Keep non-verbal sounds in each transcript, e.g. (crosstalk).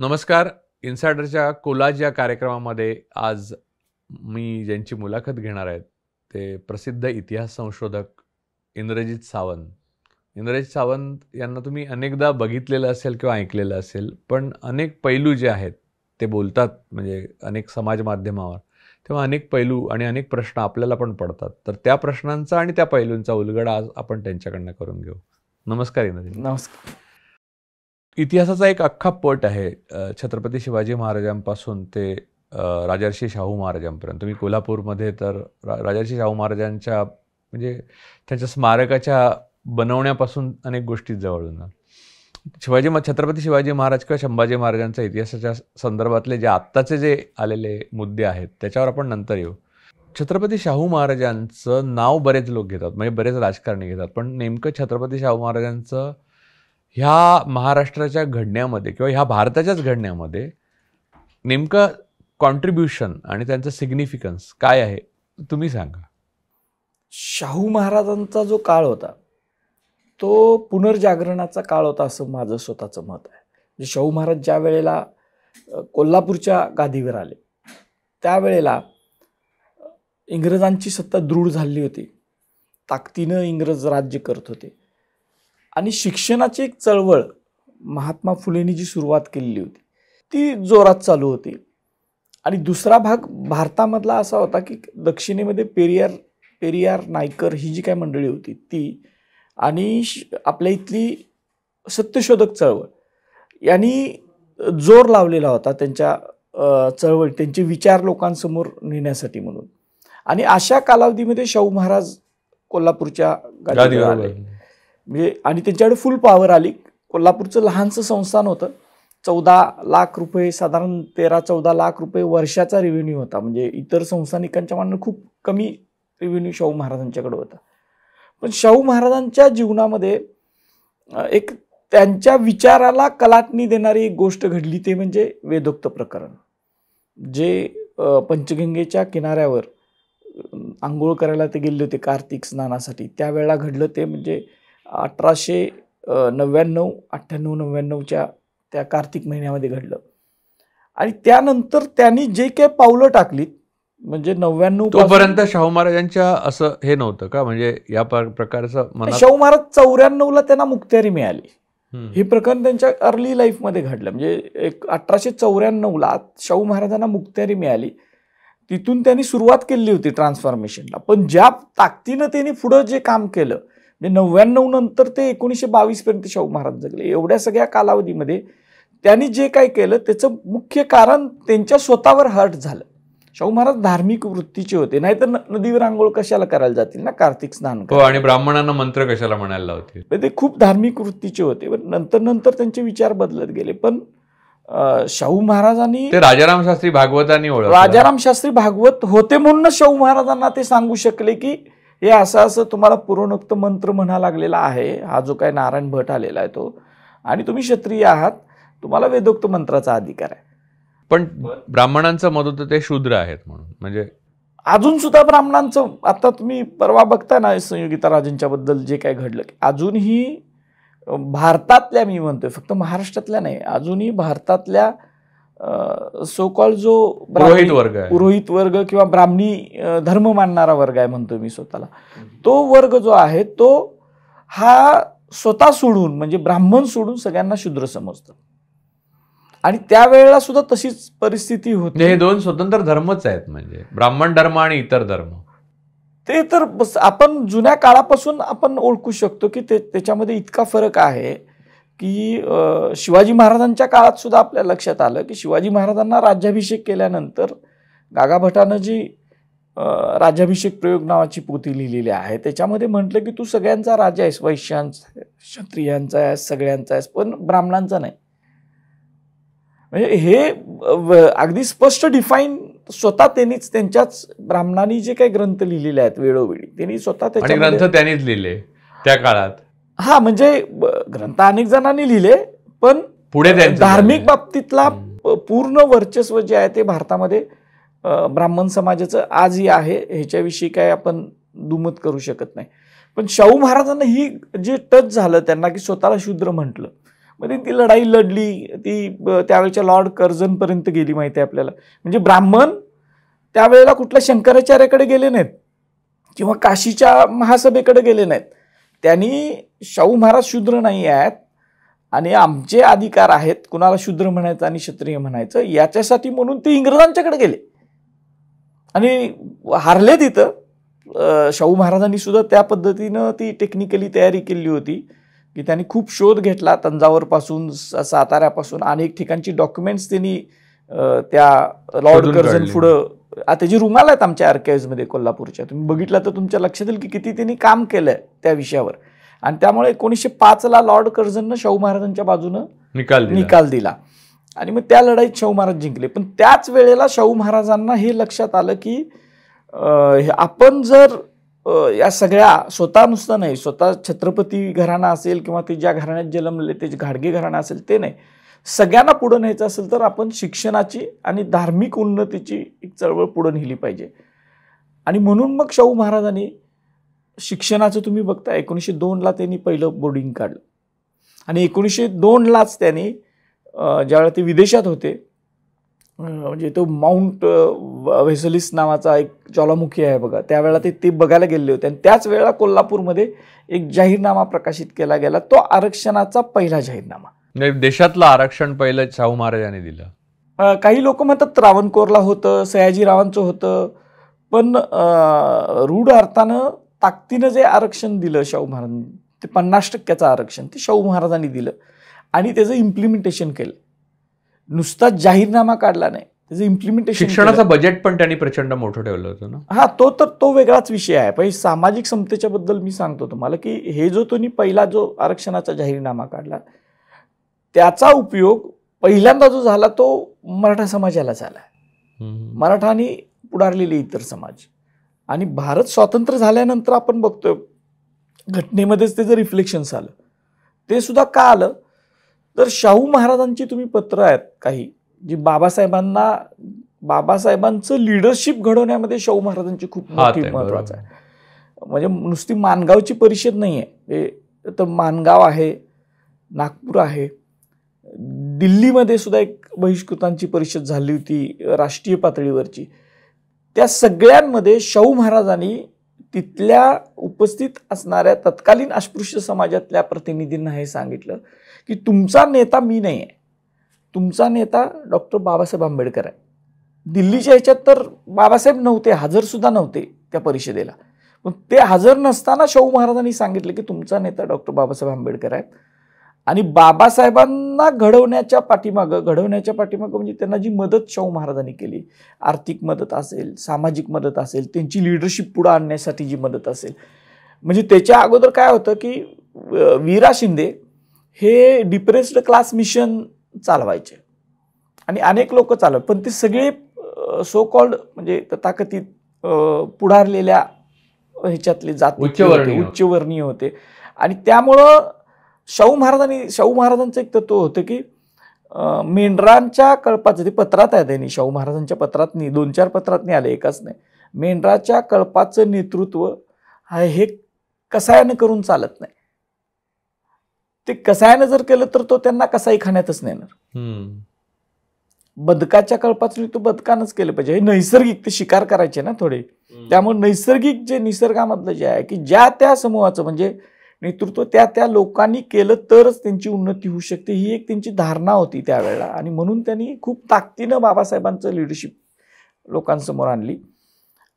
नमस्कार इन्सायडरच्या कोलाज या कार्यक्रमामध्ये आज मी ज्यांची मुलाखत घेणार आहेत ते प्रसिद्ध इतिहास संशोधक इंद्रजित सावंत इंद्रजित सावंत यांना तुम्ही अनेकदा बघितलेलं असेल किंवा ऐकलेलं असेल पण अनेक पैलू जे आहेत ते बोलतात म्हणजे अनेक समाज माध्यमावर तेव्हा अनेक पैलू आणि अनेक प्रश्न आपल्याला पण पडतात तर त्या प्रश्नांचा आणि त्या पैलूंचा उलगडा आज आपण त्यांच्याकडनं करून घेऊ नमस्कार इंद्रजित नमस्कार इतिहासाचा एक अख्खा पट आहे छत्रपती शिवाजी महाराजांपासून ते राजर्षी शाहू महाराजांपर्यंत तुम्ही कोल्हापूरमध्ये तर रा राजर्षी शाहू महाराजांच्या म्हणजे त्यांच्या स्मारकाच्या बनवण्यापासून अनेक गोष्टी येणार शिवाजी छत्रपती शिवाजी महाराज किंवा शंभाजी महाराजांच्या इतिहासाच्या संदर्भातले जे आत्ताचे जे आलेले मुद्दे आहेत त्याच्यावर आपण नंतर येऊ छत्रपती शाहू महाराजांचं नाव बरेच लोक घेतात म्हणजे बरेच राजकारणी घेतात पण नेमकं छत्रपती शाहू महाराजांचं ह्या महाराष्ट्राच्या घडण्यामध्ये किंवा ह्या भारताच्याच घडण्यामध्ये नेमकं कॉन्ट्रीब्युशन आणि त्यांचं सिग्निफिकन्स काय आहे तुम्ही सांगा शाहू महाराजांचा जो काळ होता तो पुनर्जागरणाचा काळ होता असं माझं स्वतःचं मत आहे म्हणजे शाहू महाराज ज्या वेळेला कोल्हापूरच्या गादीवर आले त्यावेळेला इंग्रजांची सत्ता दृढ झाली होती ताकदीनं इंग्रज राज्य करत होते आणि शिक्षणाची एक चळवळ महात्मा फुलेंनी जी सुरुवात केलेली होती ती जोरात चालू होती आणि दुसरा भाग भारतामधला असा होता की दक्षिणेमध्ये पेरियार पेरियार नायकर ही जी काय मंडळी होती ती आणि आपल्या इथली सत्यशोधक चळवळ यांनी जोर लावलेला होता त्यांच्या चळवळ त्यांचे विचार लोकांसमोर नेण्यासाठी म्हणून आणि अशा कालावधीमध्ये शाहू महाराज कोल्हापूरच्या गादीवर आले म्हणजे आणि त्यांच्याकडे फुल पॉवर आली कोल्हापूरचं लहानसं संस्थान होतं चौदा लाख रुपये साधारण तेरा चौदा लाख रुपये वर्षाचा रेव्हेन्यू होता म्हणजे इतर संस्थानिकांच्या मानणं खूप कमी रेव्हेन्यू शाहू महाराजांच्याकडे होता पण शाहू महाराजांच्या जीवनामध्ये एक त्यांच्या विचाराला कलाटणी देणारी एक गोष्ट घडली ते म्हणजे वेदोक्त प्रकरण जे पंचगंगेच्या किनाऱ्यावर आंघोळ करायला ते गेले होते कार्तिक स्नानासाठी त्यावेळेला घडलं ते म्हणजे अठराशे नव्याण्णव अठ्ठ्याण्णव नव्याण्णवच्या त्या कार्तिक महिन्यामध्ये घडलं आणि त्यानंतर त्यांनी जे काही पावलं टाकलीत म्हणजे नव्याण्णव तोपर्यंत शाहू महाराजांच्या असं हे नव्हतं का म्हणजे या प्रकारचं शाहू महाराज चौऱ्याण्णव ला त्यांना मुक्त्यारी मिळाली हे प्रकरण त्यांच्या अर्ली लाईफमध्ये घडलं म्हणजे एक अठराशे चौऱ्याण्णवला शाहू महाराजांना मुक्त्यारी मिळाली तिथून त्यांनी सुरुवात केली होती ट्रान्सफॉर्मेशनला पण ज्या ताकदीनं त्यांनी पुढं जे काम केलं म्हणजे नव्याण्णव नंतर ते एकोणीसशे पर्यंत शाहू महाराज जगले एवढ्या सगळ्या कालावधीमध्ये त्यांनी जे काय केलं त्याचं मुख्य कारण त्यांच्या स्वतःवर हर्ट झालं शाहू महाराज धार्मिक वृत्तीचे होते नाहीतर नदीवर आंघोळ कशाला करायला जातील ना कार्तिक स्नान हो आणि ब्राह्मणांना मंत्र कशाला म्हणायला होते म्हणजे ते खूप धार्मिक वृत्तीचे होते पण नंतर नंतर त्यांचे विचार बदलत गेले पण शाहू महाराजांनी राजाराम शास्त्री भागवतांनी राजाराम शास्त्री भागवत होते म्हणूनच शाहू महाराजांना ते सांगू शकले की हे असं असं तुम्हाला पुरोणोक्त मंत्र म्हणा लागलेला आहे हा जो काय नारायण भट आलेला आहे तो आणि तुम्ही क्षत्रिय आहात तुम्हाला वेदोक्त मंत्राचा अधिकार आहे पण ब्राह्मणांचं मत होतं ते शूद्र आहेत म्हणून म्हणजे अजून सुद्धा ब्राह्मणांचं आता तुम्ही परवा बघता ना संयोगिता राजेंच्या बद्दल जे काय घडलं अजूनही भारतातल्या मी म्हणतोय फक्त महाराष्ट्रातल्या नाही अजूनही भारतातल्या सोकॉल जो पुरोहित वर्ग पुरोहित वर्ग किंवा ब्राह्मणी धर्म मानणारा वर्ग आहे म्हणतो मी स्वतःला तो वर्ग जो आहे तो हा स्वतः सोडून म्हणजे ब्राह्मण सोडून सगळ्यांना शूद्र समजतो आणि त्यावेळेला सुद्धा तशीच परिस्थिती होती म्हणजे हे दोन स्वतंत्र धर्मच आहेत म्हणजे ब्राह्मण धर्म आणि इतर धर्म ते तर आपण जुन्या काळापासून आपण ओळखू शकतो की ते त्याच्यामध्ये इतका फरक आहे की शिवाजी महाराजांच्या काळात सुद्धा आपल्या लक्षात आलं की शिवाजी महाराजांना राज्याभिषेक केल्यानंतर गागाभटानं जी राज्याभिषेक प्रयोग नावाची पोती लिहिलेली आहे त्याच्यामध्ये म्हटलं की तू सगळ्यांचा राजा आहेस वैश्यांचा क्षत्रियांचा आहेस सगळ्यांचा आहेस पण ब्राह्मणांचा नाही म्हणजे हे अगदी स्पष्ट डिफाईन स्वतः त्यांनीच त्यांच्याच ब्राह्मणांनी जे काही ग्रंथ लिहिलेले आहेत वेळोवेळी त्यांनी स्वतः ग्रंथ त्यांनीच लिहिले त्या काळात हा म्हणजे ग्रंथ अनेक जणांनी लिहिले पण पुढे धार्मिक बाबतीतला पूर्ण वर्चस्व जे आहे ते भारतामध्ये ब्राह्मण समाजाचं आजही आहे ह्याच्याविषयी काय आपण दुमत करू शकत नाही पण शाहू महाराजांना ही जे टच झालं त्यांना की स्वतःला शूद्र म्हटलं म्हणजे ती लढाई लढली ती त्यावेळेच्या लॉर्ड कर्जनपर्यंत गेली माहिती आहे आपल्याला म्हणजे ब्राह्मण त्यावेळेला कुठल्या शंकराचार्याकडे गेले नाहीत किंवा काशीच्या महासभेकडे गेले नाहीत त्यांनी शाहू महाराज शूद्र नाही आहेत आणि आमचे अधिकार आहेत कुणाला शूद्र म्हणायचं आणि क्षत्रिय म्हणायचं याच्यासाठी म्हणून ते इंग्रजांच्याकडे गेले आणि हारले तिथं शाहू महाराजांनी सुद्धा त्या पद्धतीनं ती टेक्निकली तयारी केली होती की त्यांनी खूप शोध घेतला तंजावरपासून साताऱ्यापासून अनेक ठिकाणची डॉक्युमेंट्स त्यांनी त्या लॉर्ड कर्जन पुढं आता जी रुमाल आहेत आमच्या कोल्हापूरच्या तुम्ही बघितलं तर तुमच्या लक्षात येईल की किती त्यांनी काम केलं त्या विषयावर आणि त्यामुळे एकोणीसशे पाचला लॉर्ड कर्झननं शाहू महाराजांच्या बाजूनं निकाल दिला। निकाल दिला आणि मग त्या लढाईत शाहू महाराज जिंकले पण त्याच वेळेला शाहू महाराजांना हे लक्षात आलं की आपण जर या सगळ्या स्वतः नुसतं नाही स्वतः छत्रपती घराणा असेल किंवा ते ज्या घराण्यात जन्मले ते घाडगे घराणा असेल ते नाही सगळ्यांना पुढं न्यायचं असेल तर आपण शिक्षणाची आणि धार्मिक उन्नतीची एक चळवळ पुढं नेली पाहिजे आणि म्हणून मग शाहू महाराजांनी शिक्षणाचं तुम्ही बघता एकोणीसशे दोनला त्यांनी पहिलं बोर्डिंग काढलं आणि एकोणीसशे दोनलाच त्यांनी ज्यावेळेला ते विदेशात होते म्हणजे तो माउंट व्हेसलिस नावाचा एक ज्वालामुखी आहे बघा त्यावेळेला ते ते बघायला गेले होते आणि त्याच वेळेला कोल्हापूरमध्ये एक जाहीरनामा प्रकाशित केला गेला तो आरक्षणाचा पहिला जाहीरनामा नाही म्हणजे देशातलं आरक्षण पहिलं शाहू महाराजांनी दिलं काही लोक म्हणतात त्रावणकोरला होतं सयाजीरावांचं होतं पण रूढ अर्थानं ताकदीनं जे आरक्षण दिलं शाहू महाराजांनी ते पन्नास टक्क्याचं आरक्षण ते शाहू महाराजांनी दिलं आणि त्याचं इम्प्लिमेंटेशन केलं नुसताच जाहीरनामा काढला नाही त्याचं इम्प्लिमेंटेशन शिक्षणाचं बजेट पण त्यांनी प्रचंड मोठं ठेवलं होतं ना हा तो तर तो वेगळाच विषय आहे पण सामाजिक समतेच्या बद्दल मी सांगतो तुम्हाला की हे जो तुम्ही पहिला जो आरक्षणाचा जाहीरनामा काढला त्याचा उपयोग पहिल्यांदा जो झाला तो मराठा समाजाला झाला मराठानी पुढारलेले इतर समाज आणि भारत स्वातंत्र्य झाल्यानंतर आपण बघतोय घटनेमध्येच त्याचं रिफ्लेक्शन झालं ते सुद्धा का आलं तर शाहू महाराजांची तुम्ही पत्र आहेत काही जी बाबासाहेबांना बाबासाहेबांचं लिडरशिप घडवण्यामध्ये शाहू महाराजांची खूप मोठी महत्वाचं आहे म्हणजे नुसती मानगावची परिषद नाही आहे तर मानगाव आहे नागपूर आहे दिल्लीमध्ये सुद्धा एक बहिष्कृतांची परिषद झाली होती राष्ट्रीय पातळीवरची त्या सगळ्यांमध्ये शाहू महाराजांनी तिथल्या उपस्थित असणाऱ्या तत्कालीन अस्पृश्य समाजातल्या प्रतिनिधींना हे सांगितलं की तुमचा नेता मी नाही आहे तुमचा नेता डॉक्टर बाबासाहेब आंबेडकर आहे दिल्लीच्या ह्याच्यात तर बाबासाहेब नव्हते हजरसुद्धा नव्हते त्या परिषदेला पण ते हजर नसताना शाहू महाराजांनी सांगितलं की तुमचा नेता डॉक्टर बाबासाहेब आंबेडकर आहेत आणि बाबासाहेबांना घडवण्याच्या पाठीमागं घडवण्याच्या पाठीमागं म्हणजे त्यांना जी मदत शाहू महाराजांनी केली आर्थिक मदत असेल सामाजिक मदत असेल त्यांची लिडरशिप पुढं आणण्यासाठी जी मदत असेल म्हणजे त्याच्या अगोदर काय होतं की वीरा शिंदे हे डिप्रेस्ड क्लास मिशन चालवायचे आणि अनेक लोक चालव पण ते सगळे सो कॉल्ड म्हणजे तथाकथित पुढारलेल्या ह्याच्यातले जात उच्चवर्णीय होते आणि त्यामुळं शाहू महाराजांनी शाहू महाराजांचं एक तत्व होतं की मेंढरांच्या कळपाचं ते पत्रात आहे त्यांनी शाहू महाराजांच्या पत्रातनी दोन चार पत्रातनी आले एकाच नाही मेंढराच्या कळपाचं नेतृत्व हे कसायानं करून चालत नाही ते कसायानं जर केलं तर तो त्यांना कसाई खाण्यातच नेणार बदकाच्या कळपाचं तो बदकानच केलं पाहिजे हे नैसर्गिक ते शिकार करायचे ना थोडे त्यामुळे नैसर्गिक जे निसर्गामधलं जे आहे की ज्या त्या समूहाचं म्हणजे नेतृत्व त्या त्या लोकांनी केलं तरच त्यांची उन्नती होऊ शकते ही एक त्यांची धारणा होती त्यावेळेला आणि म्हणून त्यांनी खूप ताकदीनं बाबासाहेबांचं लिडरशिप लोकांसमोर आणली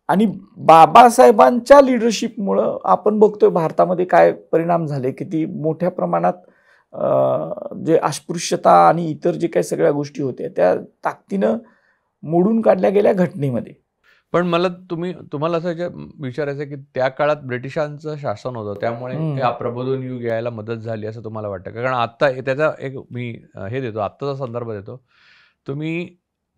आणि बाबासाहेबांच्या लिडरशिपमुळं आपण बघतोय भारतामध्ये काय परिणाम झाले किती मोठ्या प्रमाणात जे अस्पृश्यता आणि इतर जे काही सगळ्या गोष्टी होत्या त्या ताकदीनं मोडून काढल्या गेल्या घटनेमध्ये पण मला तुम्ही तुम्हाला असं विचारायचं की त्या काळात ब्रिटिशांचं शासन होतं त्यामुळे प्रबोधन युग यायला मदत झाली असं तुम्हाला वाटतं कारण आत्ता त्याचा एक मी हे देतो आत्ताचा संदर्भ देतो तुम्ही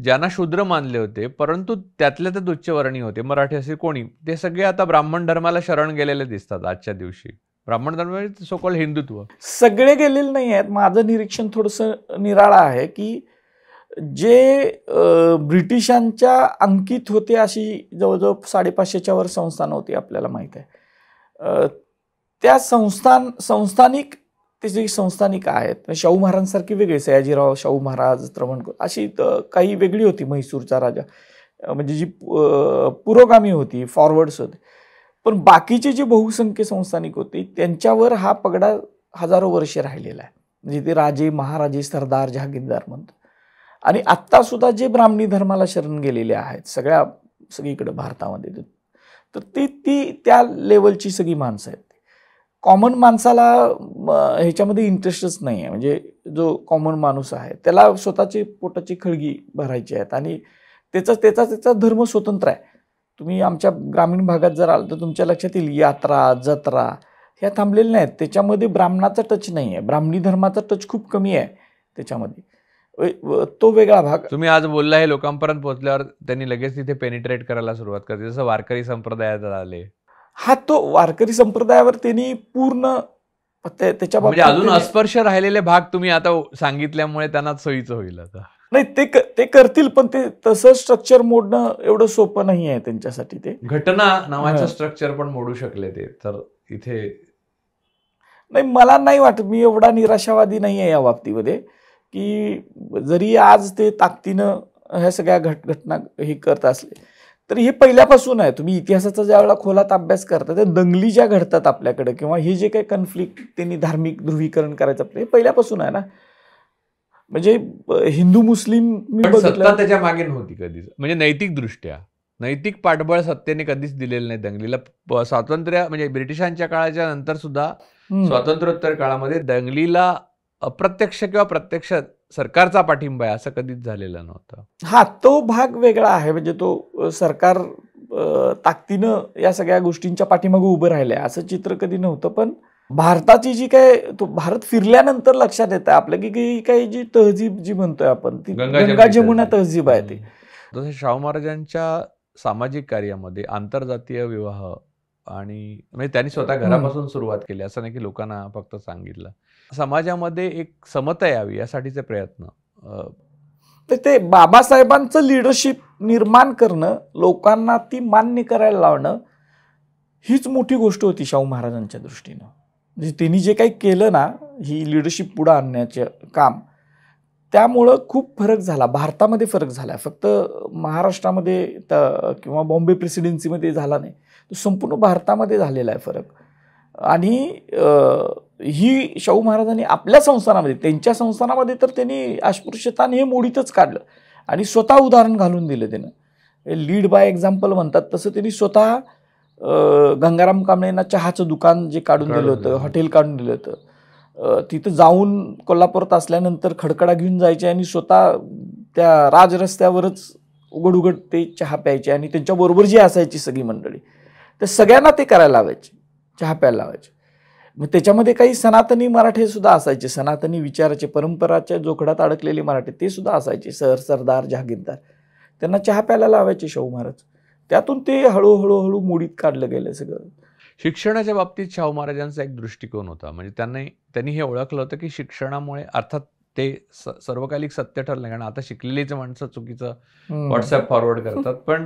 ज्यांना शूद्र मानले होते परंतु त्यातल्या त्यात उच्चवर्णी होते मराठी असे कोणी ते सगळे आता ब्राह्मण धर्माला शरण गेलेले दिसतात आजच्या दिवशी ब्राह्मण धर्म सोकॉल म्हणजे हिंदुत्व सगळे गेलेले नाही आहेत माझं निरीक्षण थोडस निराळा आहे की जे ब्रिटिशांच्या अंकित होते अशी जवळजवळ साडेपाचशेच्या वर संस्थान होती आपल्याला माहीत आहे त्या संस्थान संस्थानिक त्याची संस्थानिक आहेत शाहू महाराजांसारखी वेगळी सयाजीराव शाहू महाराज त्रवणकोर अशी काही वेगळी होती म्हैसूरचा राजा म्हणजे जी पुरोगामी होती फॉरवर्ड्स होते पण बाकीचे जे बहुसंख्य संस्थानिक होते त्यांच्यावर हा पगडा हजारो वर्षे राहिलेला आहे म्हणजे ते राजे महाराजे सरदार जहागीरदार म्हणतो आणि आत्तासुद्धा जे ब्राह्मणी धर्माला शरण गेलेले आहेत सगळ्या सगळीकडं भारतामध्ये तर ती ती त्या लेवलची सगळी माणसं आहेत कॉमन माणसाला ह्याच्यामध्ये इंटरेस्टच नाही आहे म्हणजे जो कॉमन माणूस आहे त्याला स्वतःची पोटाची खळगी भरायची आहेत आणि त्याचा त्याचा त्याचा धर्म स्वतंत्र आहे तुम्ही आमच्या ग्रामीण भागात जर आल तर तुमच्या लक्षात येईल यात्रा जत्रा ह्या थांबलेल्या नाहीत त्याच्यामध्ये ब्राह्मणाचा टच नाही आहे ब्राह्मणी धर्माचा टच खूप कमी आहे त्याच्यामध्ये तो वेगळा भाग तुम्ही आज बोलला हे लोकांपर्यंत पोहोचल्यावर त्यांनी लगेच तिथे पेनिट्रेट करायला सुरुवात करते जसं वारकरी संप्रदायात आले हा तो वारकरी संप्रदायावर त्यांनी पूर्ण त्याच्या म्हणजे अजून अस्पर्श राहिलेले भाग तुम्ही आता सांगितल्यामुळे त्यांना सोयीच होईल आता नाही ते ते करतील पण ते तसं स्ट्रक्चर मोडणं एवढं सोपं नाही आहे त्यांच्यासाठी ते घटना नावाचं स्ट्रक्चर पण मोडू शकले ते तर इथे नाही मला नाही वाटत मी एवढा निराशावादी नाही आहे या बाबतीमध्ये की जरी आज ते ताकदीनं ह्या सगळ्या घट घटना हे करत असले तर हे पहिल्यापासून आहे तुम्ही इतिहासाचा ज्यावेळेला खोलात अभ्यास करता ते दंगली ज्या घडतात आपल्याकडे किंवा हे जे काही कन्फ्लिक्ट त्यांनी धार्मिक ध्रुवीकरण करायचं आपलं हे पहिल्यापासून आहे ना म्हणजे हिंदू मुस्लिम त्याच्या मागे नव्हती कधीच म्हणजे नैतिक दृष्ट्या नैतिक पाठबळ सत्तेने कधीच दिलेलं नाही दंगलीला स्वातंत्र्य म्हणजे ब्रिटिशांच्या काळाच्या नंतर सुद्धा स्वातंत्र्योत्तर काळामध्ये दंगलीला अप्रत्यक्ष किंवा प्रत्यक्ष सरकारचा पाठिंबा आहे असं कधीच झालेलं नव्हतं हा तो भाग वेगळा आहे म्हणजे तो सरकार ताकदीनं या सगळ्या गोष्टींच्या पाठीमागे उभं राहिलंय असं चित्र कधी नव्हतं पण भारताची जी काय तो भारत फिरल्यानंतर लक्षात येतं आपलं की काही जी तहजीब जी म्हणतोय आपण ती गंगा जमुना तहजीब आहे ती जसं शाहू महाराजांच्या सामाजिक कार्यामध्ये आंतरजातीय विवाह आणि म्हणजे त्यांनी स्वतः घरापासून सुरुवात केली असं नाही की लोकांना फक्त सांगितलं समाजामध्ये एक समता यावी यासाठीचे प्रयत्न तर ते बाबासाहेबांचं लिडरशिप निर्माण करणं लोकांना ती मान्य करायला लावणं हीच मोठी गोष्ट होती शाहू महाराजांच्या दृष्टीनं म्हणजे त्यांनी जे काही केलं ना ही लिडरशिप पुढं आणण्याचं काम त्यामुळं खूप फरक झाला भारतामध्ये फरक झाला फक्त महाराष्ट्रामध्ये किंवा बॉम्बे प्रेसिडेन्सीमध्ये झाला नाही तो संपूर्ण भारतामध्ये झालेला आहे फरक आणि ही शाहू महाराजांनी आपल्या संस्थानामध्ये त्यांच्या संस्थानामध्ये तर त्यांनी अस्पृश्यतान हे मोडीतच काढलं आणि स्वतः उदाहरण घालून दिलं त्यानं लीड बाय एक्झाम्पल म्हणतात तसं त्यांनी स्वतः गंगाराम कांबळेंना चहाचं दुकान जे काढून दिलं होतं हॉटेल काढून दिलं होतं तिथं जाऊन कोल्हापुरात असल्यानंतर खडकडा घेऊन जायचे आणि स्वतः त्या राज रस्त्यावरच उघड उघड ते चहा प्यायचे आणि त्यांच्याबरोबर जी असायची सगळी मंडळी तर सगळ्यांना ते करायला लावायचे चहा प्यायला लावायचे मग त्याच्यामध्ये काही सनातनी मराठे सुद्धा असायचे सनातनी विचाराचे परंपराच्या जोखडात अडकलेले मराठे ते सुद्धा असायचे सर सरदार जहागीरदार त्यांना चहा प्यायला लावायचे शाहू महाराज त्यातून ते हळूहळू हळू मोडीत काढलं गेलं सगळं शिक्षणाच्या बाबतीत शाहू महाराजांचा एक दृष्टिकोन होता म्हणजे त्यांनी त्यांनी हे ओळखलं होतं की शिक्षणामुळे अर्थात ते सर्वकालिक सत्य ठरलं कारण आता शिकलेलीच माणसं चुकीचं व्हॉट्सअप फॉरवर्ड करतात पण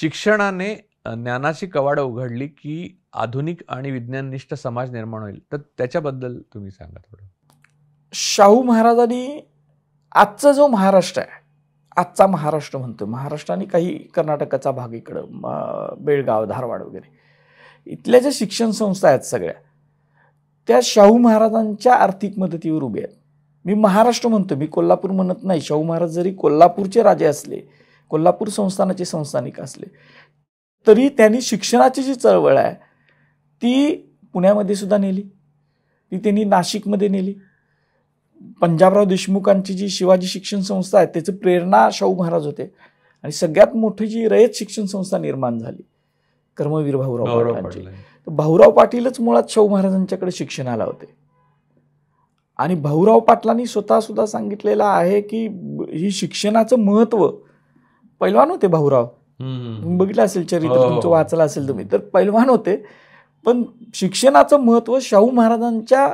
शिक्षणाने ज्ञानाची कवाड उघडली की आधुनिक आणि विज्ञाननिष्ठ समाज निर्माण होईल तर त्याच्याबद्दल तुम्ही सांगा थोडं शाहू महाराजांनी आजचा जो महाराष्ट्र आहे आजचा महाराष्ट्र म्हणतो महाराष्ट्र आणि काही कर्नाटकाचा भाग इकडं बेळगाव धारवाड वगैरे इथल्या ज्या शिक्षण संस्था आहेत सगळ्या त्या शाहू महाराजांच्या आर्थिक मदतीवर उभे आहेत मी महाराष्ट्र म्हणतो मी कोल्हापूर म्हणत नाही शाहू महाराज जरी कोल्हापूरचे राजे असले कोल्हापूर संस्थानाचे संस्थानिक असले तरी त्यांनी शिक्षणाची जी चळवळ आहे ती पुण्यामध्ये सुद्धा नेली ती त्यांनी नाशिकमध्ये नेली पंजाबराव देशमुखांची जी शिवाजी शिक्षण संस्था आहे त्याचं प्रेरणा शाहू महाराज होते आणि सगळ्यात मोठी जी रयत शिक्षण संस्था निर्माण झाली कर्मवीर भाऊराव पाटील भाऊराव पाटीलच मुळात शाहू महाराजांच्याकडे आला होते आणि भाऊराव पाटलांनी स्वतः सुद्धा सांगितलेलं आहे की ही शिक्षणाचं महत्व पैलवान होते भाऊराव बघितलं असेल चरित्र हो, हो, तुमचं हो. वाचलं असेल तुम्ही तर पैलवान होते पण शिक्षणाचं महत्त्व शाहू महाराजांच्या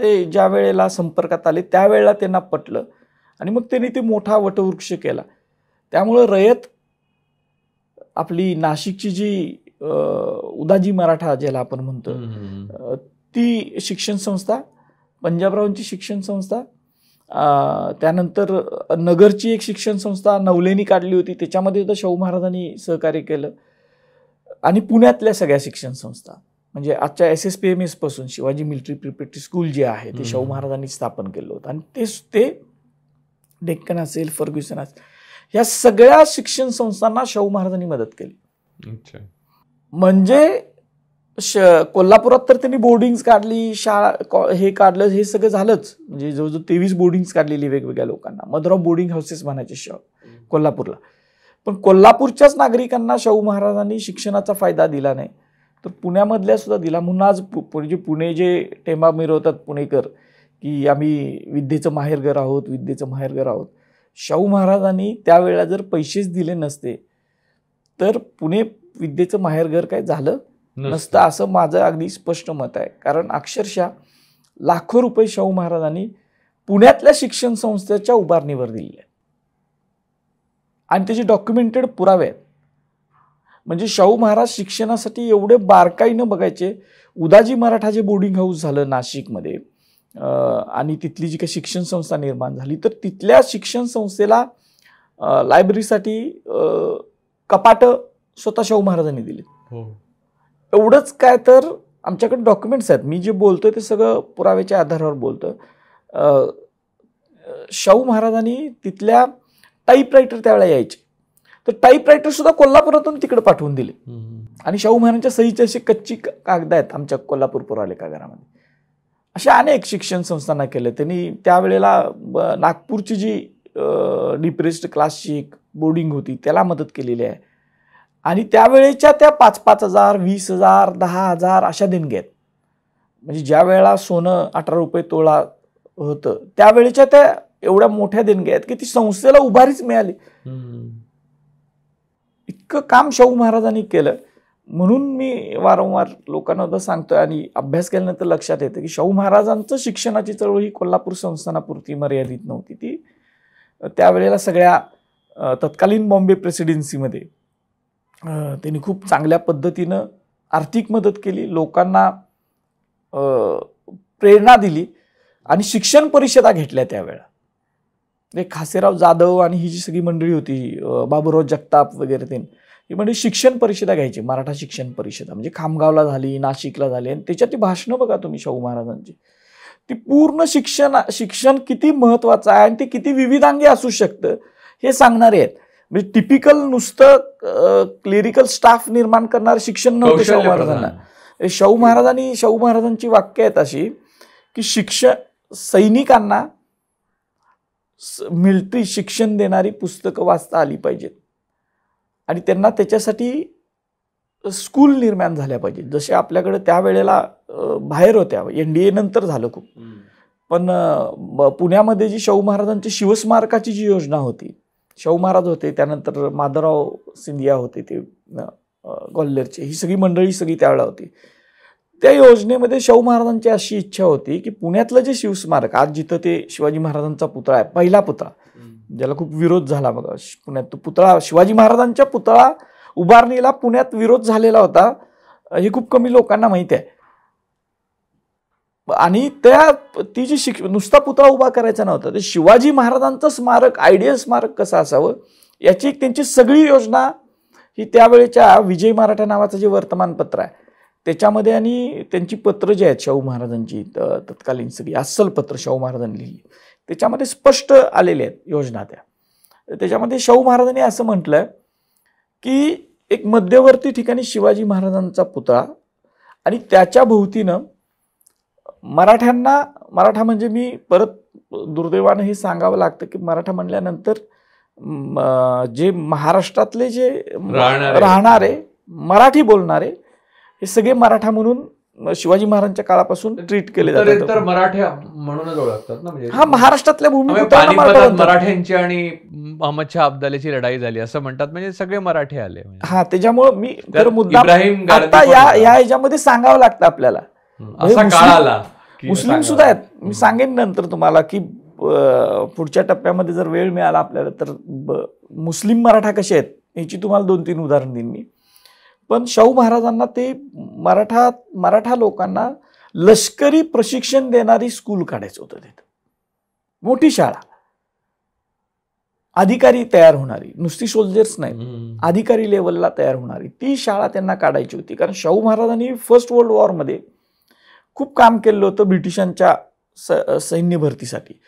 ते ज्या वेळेला संपर्कात आले त्यावेळेला त्यांना पटलं आणि मग त्यांनी ते मोठा वटवृक्ष केला त्यामुळं रयत आपली नाशिकची जी उदाजी मराठा ज्याला आपण म्हणतो ती शिक्षण संस्था पंजाबरावांची शिक्षण संस्था त्यानंतर नगरची एक शिक्षण संस्था नवलेनी काढली होती त्याच्यामध्ये सुद्धा शाहू महाराजांनी सहकार्य केलं आणि पुण्यातल्या सगळ्या शिक्षण संस्था म्हणजे आजच्या S S P M S पासून शिवाजी मिलिटरी प्रिपेटरी स्कूल जे आहे ते शाहू महाराजांनी स्थापन केलं होतं आणि ते ते डेक्कन असेल फर्ग्युसन असेल या सगळ्या शिक्षण संस्थांना शाहू महाराजांनी मदत केली म्हणजे कोल्हापुरात तर त्यांनी बोर्डिंग काढली शाळा हे काढलं हे सगळं झालंच म्हणजे जवळजवळ तेवीस बोर्डिंग काढलेली वेगवेगळ्या लोकांना मधुराव बोर्डिंग हाऊसेस म्हणायचे शहर कोल्हापूरला पण कोल्हापूरच्याच नागरिकांना शाहू महाराजांनी शिक्षणाचा फायदा दिला नाही तर पुण्यामधल्या सुद्धा दिला म्हणून आज पु जे म्हणजे पुणे जे टेमा मिरवतात पुणेकर की आम्ही विद्येचं माहेरघर आहोत विद्येचं माहेरघर आहोत शाहू महाराजांनी त्यावेळेला जर पैसेच दिले नसते तर पुणे विद्येचं माहेरघर काय झालं नसतं असं माझं अगदी स्पष्ट मत आहे कारण अक्षरशः लाखो रुपये शाहू महाराजांनी पुण्यातल्या शिक्षण संस्थेच्या उभारणीवर दिले आणि त्याचे डॉक्युमेंटेड पुरावे आहेत म्हणजे शाहू महाराज शिक्षणासाठी एवढे बारकाईनं बघायचे उदाजी मराठा जे बोर्डिंग हाऊस झालं नाशिकमध्ये आणि तिथली जी काही शिक्षण संस्था निर्माण झाली तर तिथल्या शिक्षण संस्थेला लायब्ररीसाठी कपाटं स्वतः शाहू महाराजांनी दिली हो. एवढंच काय तर आमच्याकडे डॉक्युमेंट्स आहेत मी जे बोलतोय ते सगळं पुराव्याच्या आधारावर बोलतोय शाहू महाराजांनी तिथल्या टाईपरायटर त्यावेळेला यायचे तर टाईपरायटर सुद्धा कोल्हापुरातून तिकडे पाठवून दिले आणि शाहू महाराजांच्या सहीचे असे कच्ची कागद आहेत आमच्या कोल्हापूर पुराले घरामध्ये अशा अनेक शिक्षण संस्थांना केलं त्यांनी त्यावेळेला नागपूरची जी डिप्रेस्ड क्लासची एक बोर्डिंग होती त्याला मदत केलेली आहे आणि त्यावेळेच्या त्या पाच पाच हजार वीस हजार दहा हजार अशा देणग्या आहेत म्हणजे ज्या वेळेला सोनं अठरा रुपये तोळा होतं त्यावेळेच्या त्या एवढ्या मोठ्या देणग्या आहेत की ती संस्थेला उभारीच मिळाली इतकं काम शाहू महाराजांनी केलं म्हणून मी वारंवार लोकांना सांगतोय आणि अभ्यास केल्यानंतर लक्षात येतं की शाहू महाराजांचं शिक्षणाची चळवळ ही कोल्हापूर संस्थानापुरती मर्यादित नव्हती ती त्यावेळेला सगळ्या तत्कालीन बॉम्बे प्रेसिडेन्सीमध्ये त्यांनी खूप चांगल्या पद्धतीनं आर्थिक मदत केली लोकांना प्रेरणा दिली आणि शिक्षण परिषदा घेतल्या त्यावेळा म्हणजे खासेराव जाधव आणि ही जी सगळी मंडळी होती बाबूराव जगताप वगैरे ते ही मंडळी शिक्षण परिषदा घ्यायची मराठा शिक्षण परिषदा म्हणजे खामगावला झाली नाशिकला झाली आणि त्याच्यात ती भाषणं बघा तुम्ही शाहू महाराजांची ती पूर्ण शिक्षण शिक्षण किती महत्त्वाचं आहे आणि ते किती विविधांगी असू शकतं हे सांगणारे आहेत म्हणजे टिपिकल नुसतं क्लिरिकल स्टाफ निर्माण करणारं शिक्षण नव्हतं शाहू महाराजांना म्हणजे शाहू महाराजांनी शाहू महाराजांची वाक्य आहेत अशी की शिक्षण सैनिकांना मिल्ट्री शिक्षण देणारी पुस्तकं वाचता आली पाहिजेत आणि त्यांना त्याच्यासाठी स्कूल निर्माण झाल्या पाहिजेत जसे आपल्याकडे त्यावेळेला बाहेर होत्या एन डी नंतर झालं खूप पण पुण्यामध्ये जी शाहू महाराजांची शिवस्मारकाची जी योजना होती शाहू महाराज होते त्यानंतर माधवराव सिंधिया होते ते ग्वाल्हेरचे ही सगळी मंडळी सगळी त्यावेळेला होती त्या योजनेमध्ये शाहू महाराजांची अशी इच्छा होती की पुण्यातलं जे शिवस्मारक आज जिथं ते शिवाजी महाराजांचा पुतळा आहे पहिला पुतळा ज्याला खूप विरोध झाला बघा पुण्यात तो पुतळा शिवाजी महाराजांच्या पुतळा उभारणीला पुण्यात विरोध झालेला होता हे खूप कमी लोकांना माहीत आहे आणि त्या ती जी शिक नुसता पुतळा उभा करायचा नव्हता ते शिवाजी महाराजांचं स्मारक आयडियल स्मारक कसं असावं याची त्यांची सगळी योजना ही त्यावेळेच्या विजय मराठा नावाचं जे वर्तमानपत्र आहे त्याच्यामध्ये आणि त्यांची पत्र जे आहेत शाहू महाराजांची तत्कालीन सगळी अस्सल पत्र शाहू महाराजांनी लिहिली त्याच्यामध्ये स्पष्ट आलेले आहेत योजना त्या त्याच्यामध्ये शाहू महाराजांनी असं म्हटलं की एक मध्यवर्ती ठिकाणी शिवाजी महाराजांचा पुतळा आणि त्याच्या भोवतीनं मराठ्यांना मराठा म्हणजे मी परत दुर्दैवानं हे सांगावं लागतं की मराठा म्हणल्यानंतर जे महाराष्ट्रातले जे राहणारे मराठी बोलणारे हे सगळे मराठा म्हणून शिवाजी महाराजांच्या काळापासून ट्रीट केले जातात तर मराठ्या म्हणूनच ओळखतात ना म्हणजे हा महाराष्ट्रातल्या भूमी मराठ्यांची आणि अहमदशहा अब्दालीची लढाई झाली असं म्हणतात म्हणजे सगळे मराठे आले म्हणजे. हा त्याच्यामुळे मी मुद्दा आता या या याच्यामध्ये सांगावं लागतं आपल्याला म्हणजे मुस्लिम सुद्धा आहेत मी सांगेन नंतर तुम्हाला की पुढच्या टप्प्यामध्ये जर वेळ मिळाला आपल्याला तर मुस्लिम मराठा कसे आहेत याची तुम्हाला दोन तीन उदाहरण देईन मी पण शाहू महाराजांना ते मराठा मराठा लोकांना लष्करी प्रशिक्षण देणारी स्कूल काढायचं होतं तिथं मोठी शाळा अधिकारी तयार होणारी नुसती सोल्जर्स नाही अधिकारी लेवलला तयार होणारी ती शाळा त्यांना काढायची होती कारण शाहू महाराजांनी फर्स्ट वर्ल्ड वॉरमध्ये खूप काम केलं होतं ब्रिटिशांच्या सैन्य भरतीसाठी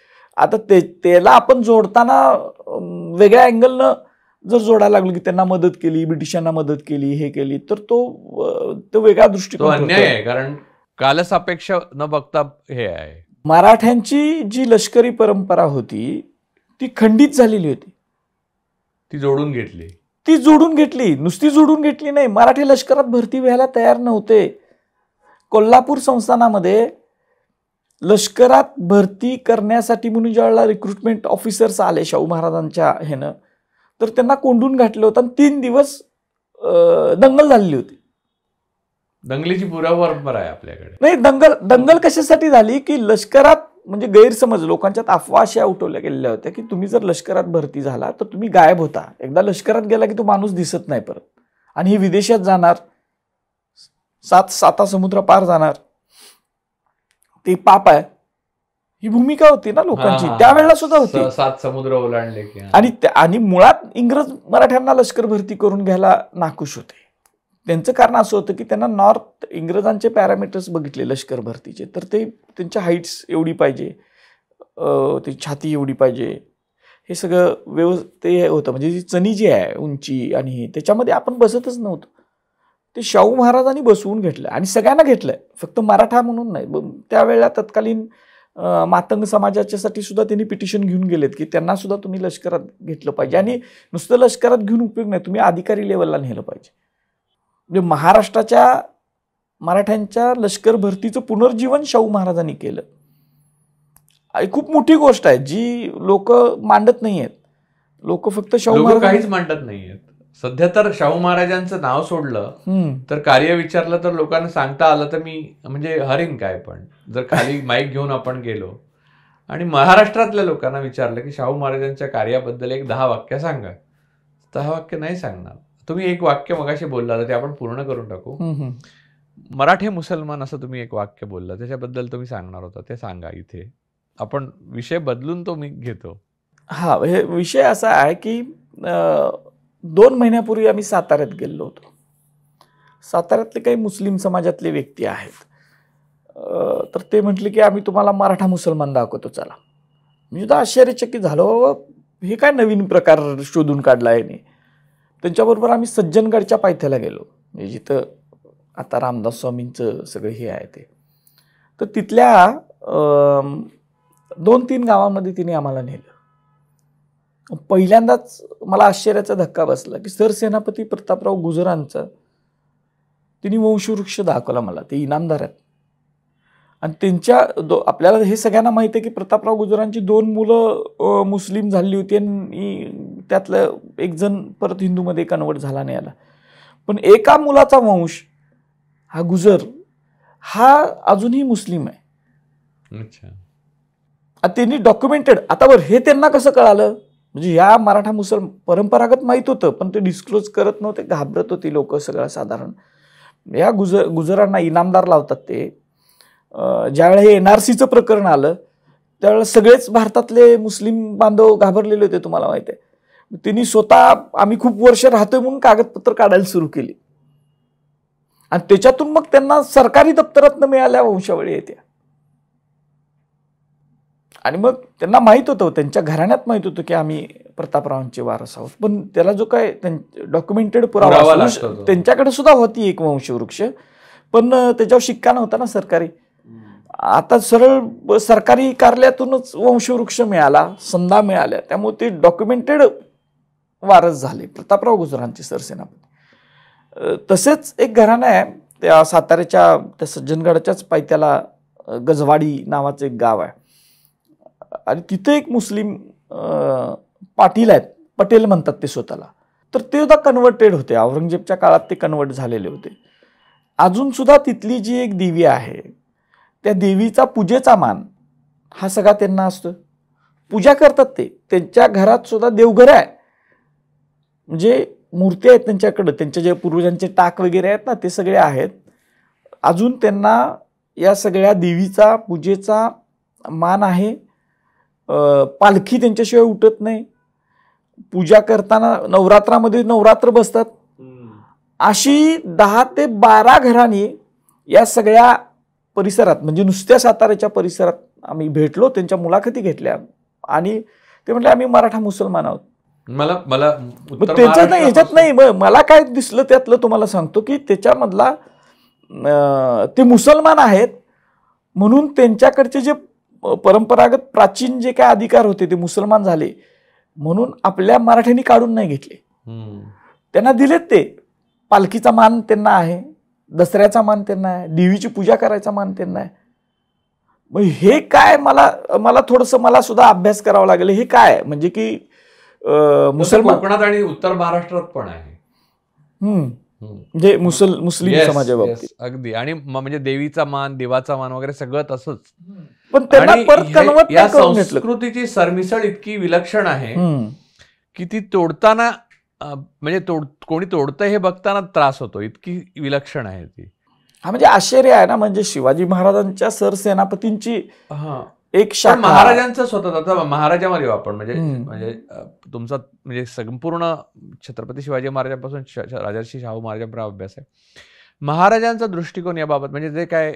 आता ते त्याला आपण जोडताना वेगळ्या अँगलनं जर जोडायला लागलं की त्यांना मदत केली ब्रिटिशांना मदत केली हे केली तर तो तो वेगळा दृष्टिकोन अन्याय आहे कारण कालच अपेक्षा न बघता हे आहे मराठ्यांची जी लष्करी परंपरा होती ती खंडित झालेली होती ती जोडून घेतली ती जोडून घेतली नुसती जोडून घेतली नाही मराठी लष्करात भरती व्हायला तयार नव्हते कोल्हापूर संस्थानामध्ये लष्करात भरती करण्यासाठी म्हणून ज्यावेळेला रिक्रुटमेंट ऑफिसर्स आले शाहू महाराजांच्या ह्यानं तर त्यांना कोंडून घातलं होतं आणि तीन दिवस दंगल झालेली होती दंगलीची पुरा परंपरा आहे आपल्याकडे नाही दंगल दंगल कशासाठी झाली की लष्करात म्हणजे गैरसमज लोकांच्यात अफवा अशा उठवल्या गेलेल्या होत्या की तुम्ही जर लष्करात भरती झाला तर तुम्ही गायब होता एकदा लष्करात गेला की तो माणूस दिसत नाही परत आणि ही विदेशात जाणार सात साता समुद्र पार जाणार ते पाप आहे ही भूमिका होती ना लोकांची त्यावेळेला सुद्धा होती सात समुद्र ओलांडले आणि आणि मुळात इंग्रज मराठ्यांना लष्कर भरती करून घ्यायला नाकुश होते त्यांचं कारण असं होतं की त्यांना नॉर्थ इंग्रजांचे पॅरामीटर्स बघितले लष्कर भरतीचे तर ते त्यांच्या हाईट्स एवढी पाहिजे ती छाती एवढी पाहिजे हे सगळं व्यव ते होतं म्हणजे जी चणी जी आहे उंची आणि त्याच्यामध्ये आपण बसतच नव्हतो ते शाहू महाराजांनी बसवून घेतलं आणि सगळ्यांना घेतलं फक्त मराठा म्हणून नाही त्यावेळेला तत्कालीन मातंग समाजाच्यासाठी सुद्धा त्यांनी पिटिशन घेऊन गेलेत की त्यांना सुद्धा तुम्ही लष्करात घेतलं पाहिजे आणि नुसतं लष्करात घेऊन उपयोग नाही तुम्ही अधिकारी लेवलला नेलं पाहिजे म्हणजे महाराष्ट्राच्या मराठ्यांच्या लष्कर भरतीचं पुनर्जीवन शाहू महाराजांनी केलं खूप मोठी गोष्ट आहे जी लोक मांडत नाही आहेत लोक फक्त शाहू महाराज काहीच मांडत नाही आहेत सध्या तर शाहू महाराजांचं नाव सोडलं तर कार्य विचारलं तर लोकांना सांगता आलं तर मी म्हणजे हरिन काय पण जर खाली माईक (laughs) घेऊन आपण गेलो आणि महाराष्ट्रातल्या लोकांना विचारलं की शाहू महाराजांच्या कार्याबद्दल एक दहा वाक्य सांगा दहा वाक्य नाही सांगणार तुम्ही एक वाक्य मगाशी बोलला ते आपण पूर्ण करून टाकू मराठे मुसलमान असं तुम्ही एक वाक्य बोललं त्याच्याबद्दल तुम्ही सांगणार होता ते सांगा इथे आपण विषय बदलून तो मी घेतो हा हे विषय असा आहे की दोन महिन्यापूर्वी आम्ही साताऱ्यात गेलो होतो साताऱ्यातले काही मुस्लिम समाजातले व्यक्ती आहेत तर ते म्हटले की आम्ही तुम्हाला मराठा मुसलमान दाखवतो चला मी सुद्धा आश्चर्यचकित झालो हे काय नवीन प्रकार शोधून काढला आहे मी त्यांच्याबरोबर आम्ही सज्जनगडच्या पायथ्याला गेलो म्हणजे जिथं आता रामदास स्वामींचं सगळं हे आहे ते तर तिथल्या दोन तीन गावांमध्ये तिने आम्हाला नेलं पहिल्यांदाच मला आश्चर्याचा धक्का बसला की सरसेनापती प्रतापराव गुजरांचं त्यांनी वंशवृक्ष दाखवला मला ते इनामदार आहेत आणि त्यांच्या दो आपल्याला हे सगळ्यांना माहिती आहे की प्रतापराव गुजरांची दोन मुलं मुस्लिम झाली होती आणि त्यातलं एक जण परत हिंदूमध्ये कन्वर्ट झाला नाही आला पण एका मुलाचा वंश हा गुजर हा अजूनही मुस्लिम आहे अच्छा त्यांनी डॉक्युमेंटेड आता बरं हे त्यांना कसं कळालं म्हणजे या मराठा मुसल परंपरागत माहीत होतं पण ते डिस्क्लोज करत नव्हते घाबरत होती लोक सगळं साधारण या गुजर गुजरांना इनामदार लावतात ते ज्यावेळेला हे एन आर सीचं प्रकरण आलं त्यावेळेस सगळेच भारतातले मुस्लिम बांधव घाबरलेले होते तुम्हाला माहिती आहे त्यांनी स्वतः आम्ही खूप वर्ष राहतोय म्हणून कागदपत्र काढायला सुरू केली आणि त्याच्यातून मग त्यांना सरकारी दप्तरातनं मिळाल्या वंशावळी येत्या आणि मग त्यांना माहीत होतं त्यांच्या घराण्यात माहीत होतं की आम्ही प्रतापरावांचे वारस आहोत पण त्याला जो काय डॉक्युमेंटेड पुरावा त्यांच्याकडे सुद्धा होती एक वंशवृक्ष पण त्याच्यावर शिक्का नव्हता ना सरकारी आता सरळ सरकारी कार्यालयातूनच वंशवृक्ष मिळाला संधा मिळाल्या त्यामुळे ते डॉक्युमेंटेड वारस झाले प्रतापराव गुजरांचे सरसेनापती तसेच एक घराणं आहे त्या साताऱ्याच्या त्या सज्जनगडाच्याच पायथ्याला गजवाडी नावाचं एक गाव आहे आणि तिथं एक मुस्लिम पाटील आहेत पटेल म्हणतात ते स्वतःला तर ते सुद्धा कन्वर्टेड होते औरंगजेबच्या काळात ते कन्वर्ट झालेले होते अजूनसुद्धा तिथली जी एक देवी आहे त्या देवीचा पूजेचा मान हा सगळा त्यांना असतो पूजा करतात ते त्यांच्या घरात सुद्धा देवघर आहे म्हणजे मूर्ती आहेत त्यांच्याकडं त्यांच्या जे पूर्वजांचे टाक वगैरे आहेत ना ते सगळे आहेत अजून त्यांना या सगळ्या देवीचा पूजेचा मान आहे पालखी त्यांच्याशिवाय उठत नाही पूजा करताना नवरात्रामध्ये नवरात्र बसतात अशी दहा ते बारा घरांनी या सगळ्या परिसरात म्हणजे नुसत्या साताऱ्याच्या परिसरात आम्ही भेटलो त्यांच्या मुलाखती घेतल्या आणि ते म्हटले आम्ही मराठा मुसलमान आहोत मला मला त्याच्यात नाही याच्यात नाही मला काय दिसलं त्यातलं तुम्हाला सांगतो की त्याच्यामधला ते मुसलमान आहेत म्हणून त्यांच्याकडचे जे परंपरागत प्राचीन जे काय अधिकार होते ते मुसलमान झाले म्हणून आपल्या मराठ्यांनी काढून नाही घेतले त्यांना दिलेत ते पालखीचा मान त्यांना आहे दसऱ्याचा मान त्यांना आहे देवीची पूजा करायचा मान त्यांना आहे मग हे काय मला मला थोडंसं मला सुद्धा अभ्यास करावा लागेल हे काय म्हणजे की मुसलमान कोकणात आणि उत्तर महाराष्ट्रात पण आहे म्हणजे मुसल मुस्लिम yes, बाबतीत अगदी आणि म्हणजे देवीचा मान देवाचा मान वगैरे सगळं तसंच पण त्यांना या संस्कृतीची सरमिसळ इतकी विलक्षण आहे की ती तोडताना म्हणजे तोड कोणी तोडतं हे बघताना त्रास होतो इतकी विलक्षण आहे ती हा म्हणजे आश्चर्य आहे ना म्हणजे शिवाजी महाराजांच्या सरसेनापतींची एक शाखा महाराजांचं स्वतःचा महाराजा आपण म्हणजे म्हणजे तुमचा म्हणजे संपूर्ण छत्रपती शिवाजी महाराजांपासून राजर्षी शाहू महाराजांपर्यंत अभ्यास आहे महाराजांचा दृष्टिकोन याबाबत म्हणजे जे काय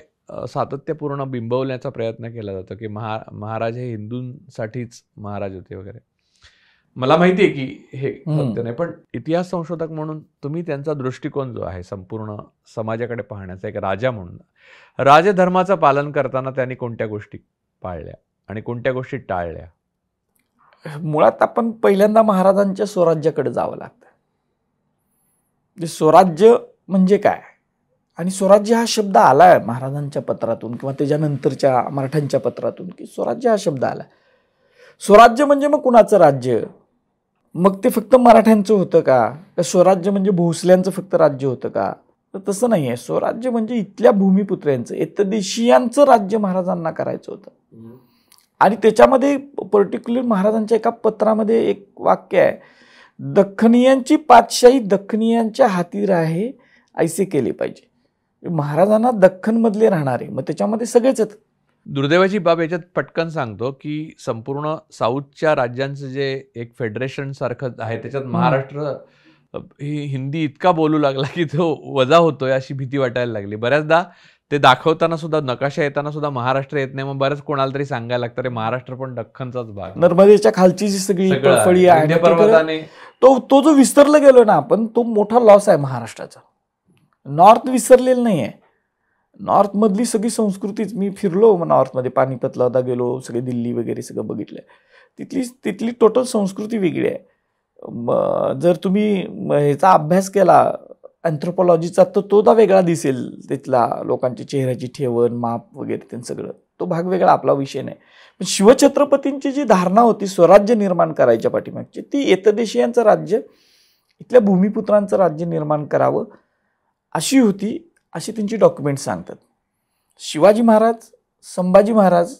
सातत्यपूर्ण बिंबवण्याचा प्रयत्न केला जातो की महा महाराज हे हिंदूंसाठीच महाराज होते वगैरे मला माहिती आहे की हे सत्य नाही पण इतिहास संशोधक म्हणून तुम्ही त्यांचा दृष्टिकोन जो आहे संपूर्ण समाजाकडे पाहण्याचा एक राजा म्हणून राजधर्माचं पालन करताना त्यांनी कोणत्या गोष्टी पाळल्या आणि कोणत्या गोष्टी टाळल्या मुळात आपण पहिल्यांदा महाराजांच्या स्वराज्याकडे जावं लागतं म्हणजे स्वराज्य म्हणजे काय आणि स्वराज्य हा शब्द आलाय महाराजांच्या पत्रातून किंवा त्याच्यानंतरच्या मराठ्यांच्या पत्रातून की स्वराज्य हा शब्द आला स्वराज्य म्हणजे मग कुणाचं राज्य मग ते फक्त मराठ्यांचं होतं का स्वराज्य म्हणजे भोसल्यांचं फक्त राज्य होतं का तर तसं नाही आहे स्वराज्य म्हणजे इथल्या यांचं एतदेशीयांचं राज्य महाराजांना करायचं होतं आणि त्याच्यामध्ये पर्टिक्युलर महाराजांच्या एका पत्रामध्ये एक वाक्य आहे दखनियांची पाचशाही दखनीयांच्या हाती राहे ऐसे केले पाहिजे महाराजांना दख्खनमधले राहणारे मग त्याच्यामध्ये सगळेच आहेत दुर्दैवाची बाब याच्यात पटकन सांगतो की संपूर्ण साऊथच्या राज्यांचं जे एक फेडरेशन सारखं आहे त्याच्यात महाराष्ट्र हिंदी इतका बोलू लागला की तो वजा होतोय अशी भीती वाटायला लागली बऱ्याचदा ते दाखवताना सुद्धा नकाशा येताना सुद्धा महाराष्ट्र येत नाही मग बरंच कोणाला तरी सांगायला लागतं रे महाराष्ट्र पण दख्खनचाच भाग नर्मदेच्या खालची जी सगळी फळी आहे तो तो जो विसरला गेलो ना आपण तो मोठा लॉस आहे महाराष्ट्राचा नॉर्थ विसरलेलं नाही आहे नॉर्थमधली सगळी संस्कृतीच मी फिरलो नॉर्थमध्ये मध्ये होता गेलो सगळे दिल्ली वगैरे सगळं बघितलं तिथली तिथली टोटल संस्कृती वेगळी आहे जर तुम्ही ह्याचा अभ्यास केला अँथ्रोपॉलॉजीचा तर तो दा वेगळा दिसेल तिथला लोकांची चेहऱ्याची ठेवण माप वगैरे ते सगळं तो भाग वेगळा आपला विषय नाही पण शिवछत्रपतींची जी धारणा होती स्वराज्य निर्माण करायच्या पाठीमागची ती येतदेशीयांचं राज्य इथल्या भूमिपुत्रांचं राज्य निर्माण करावं अशी होती अशी त्यांची डॉक्युमेंट सांगतात शिवाजी महाराज संभाजी महाराज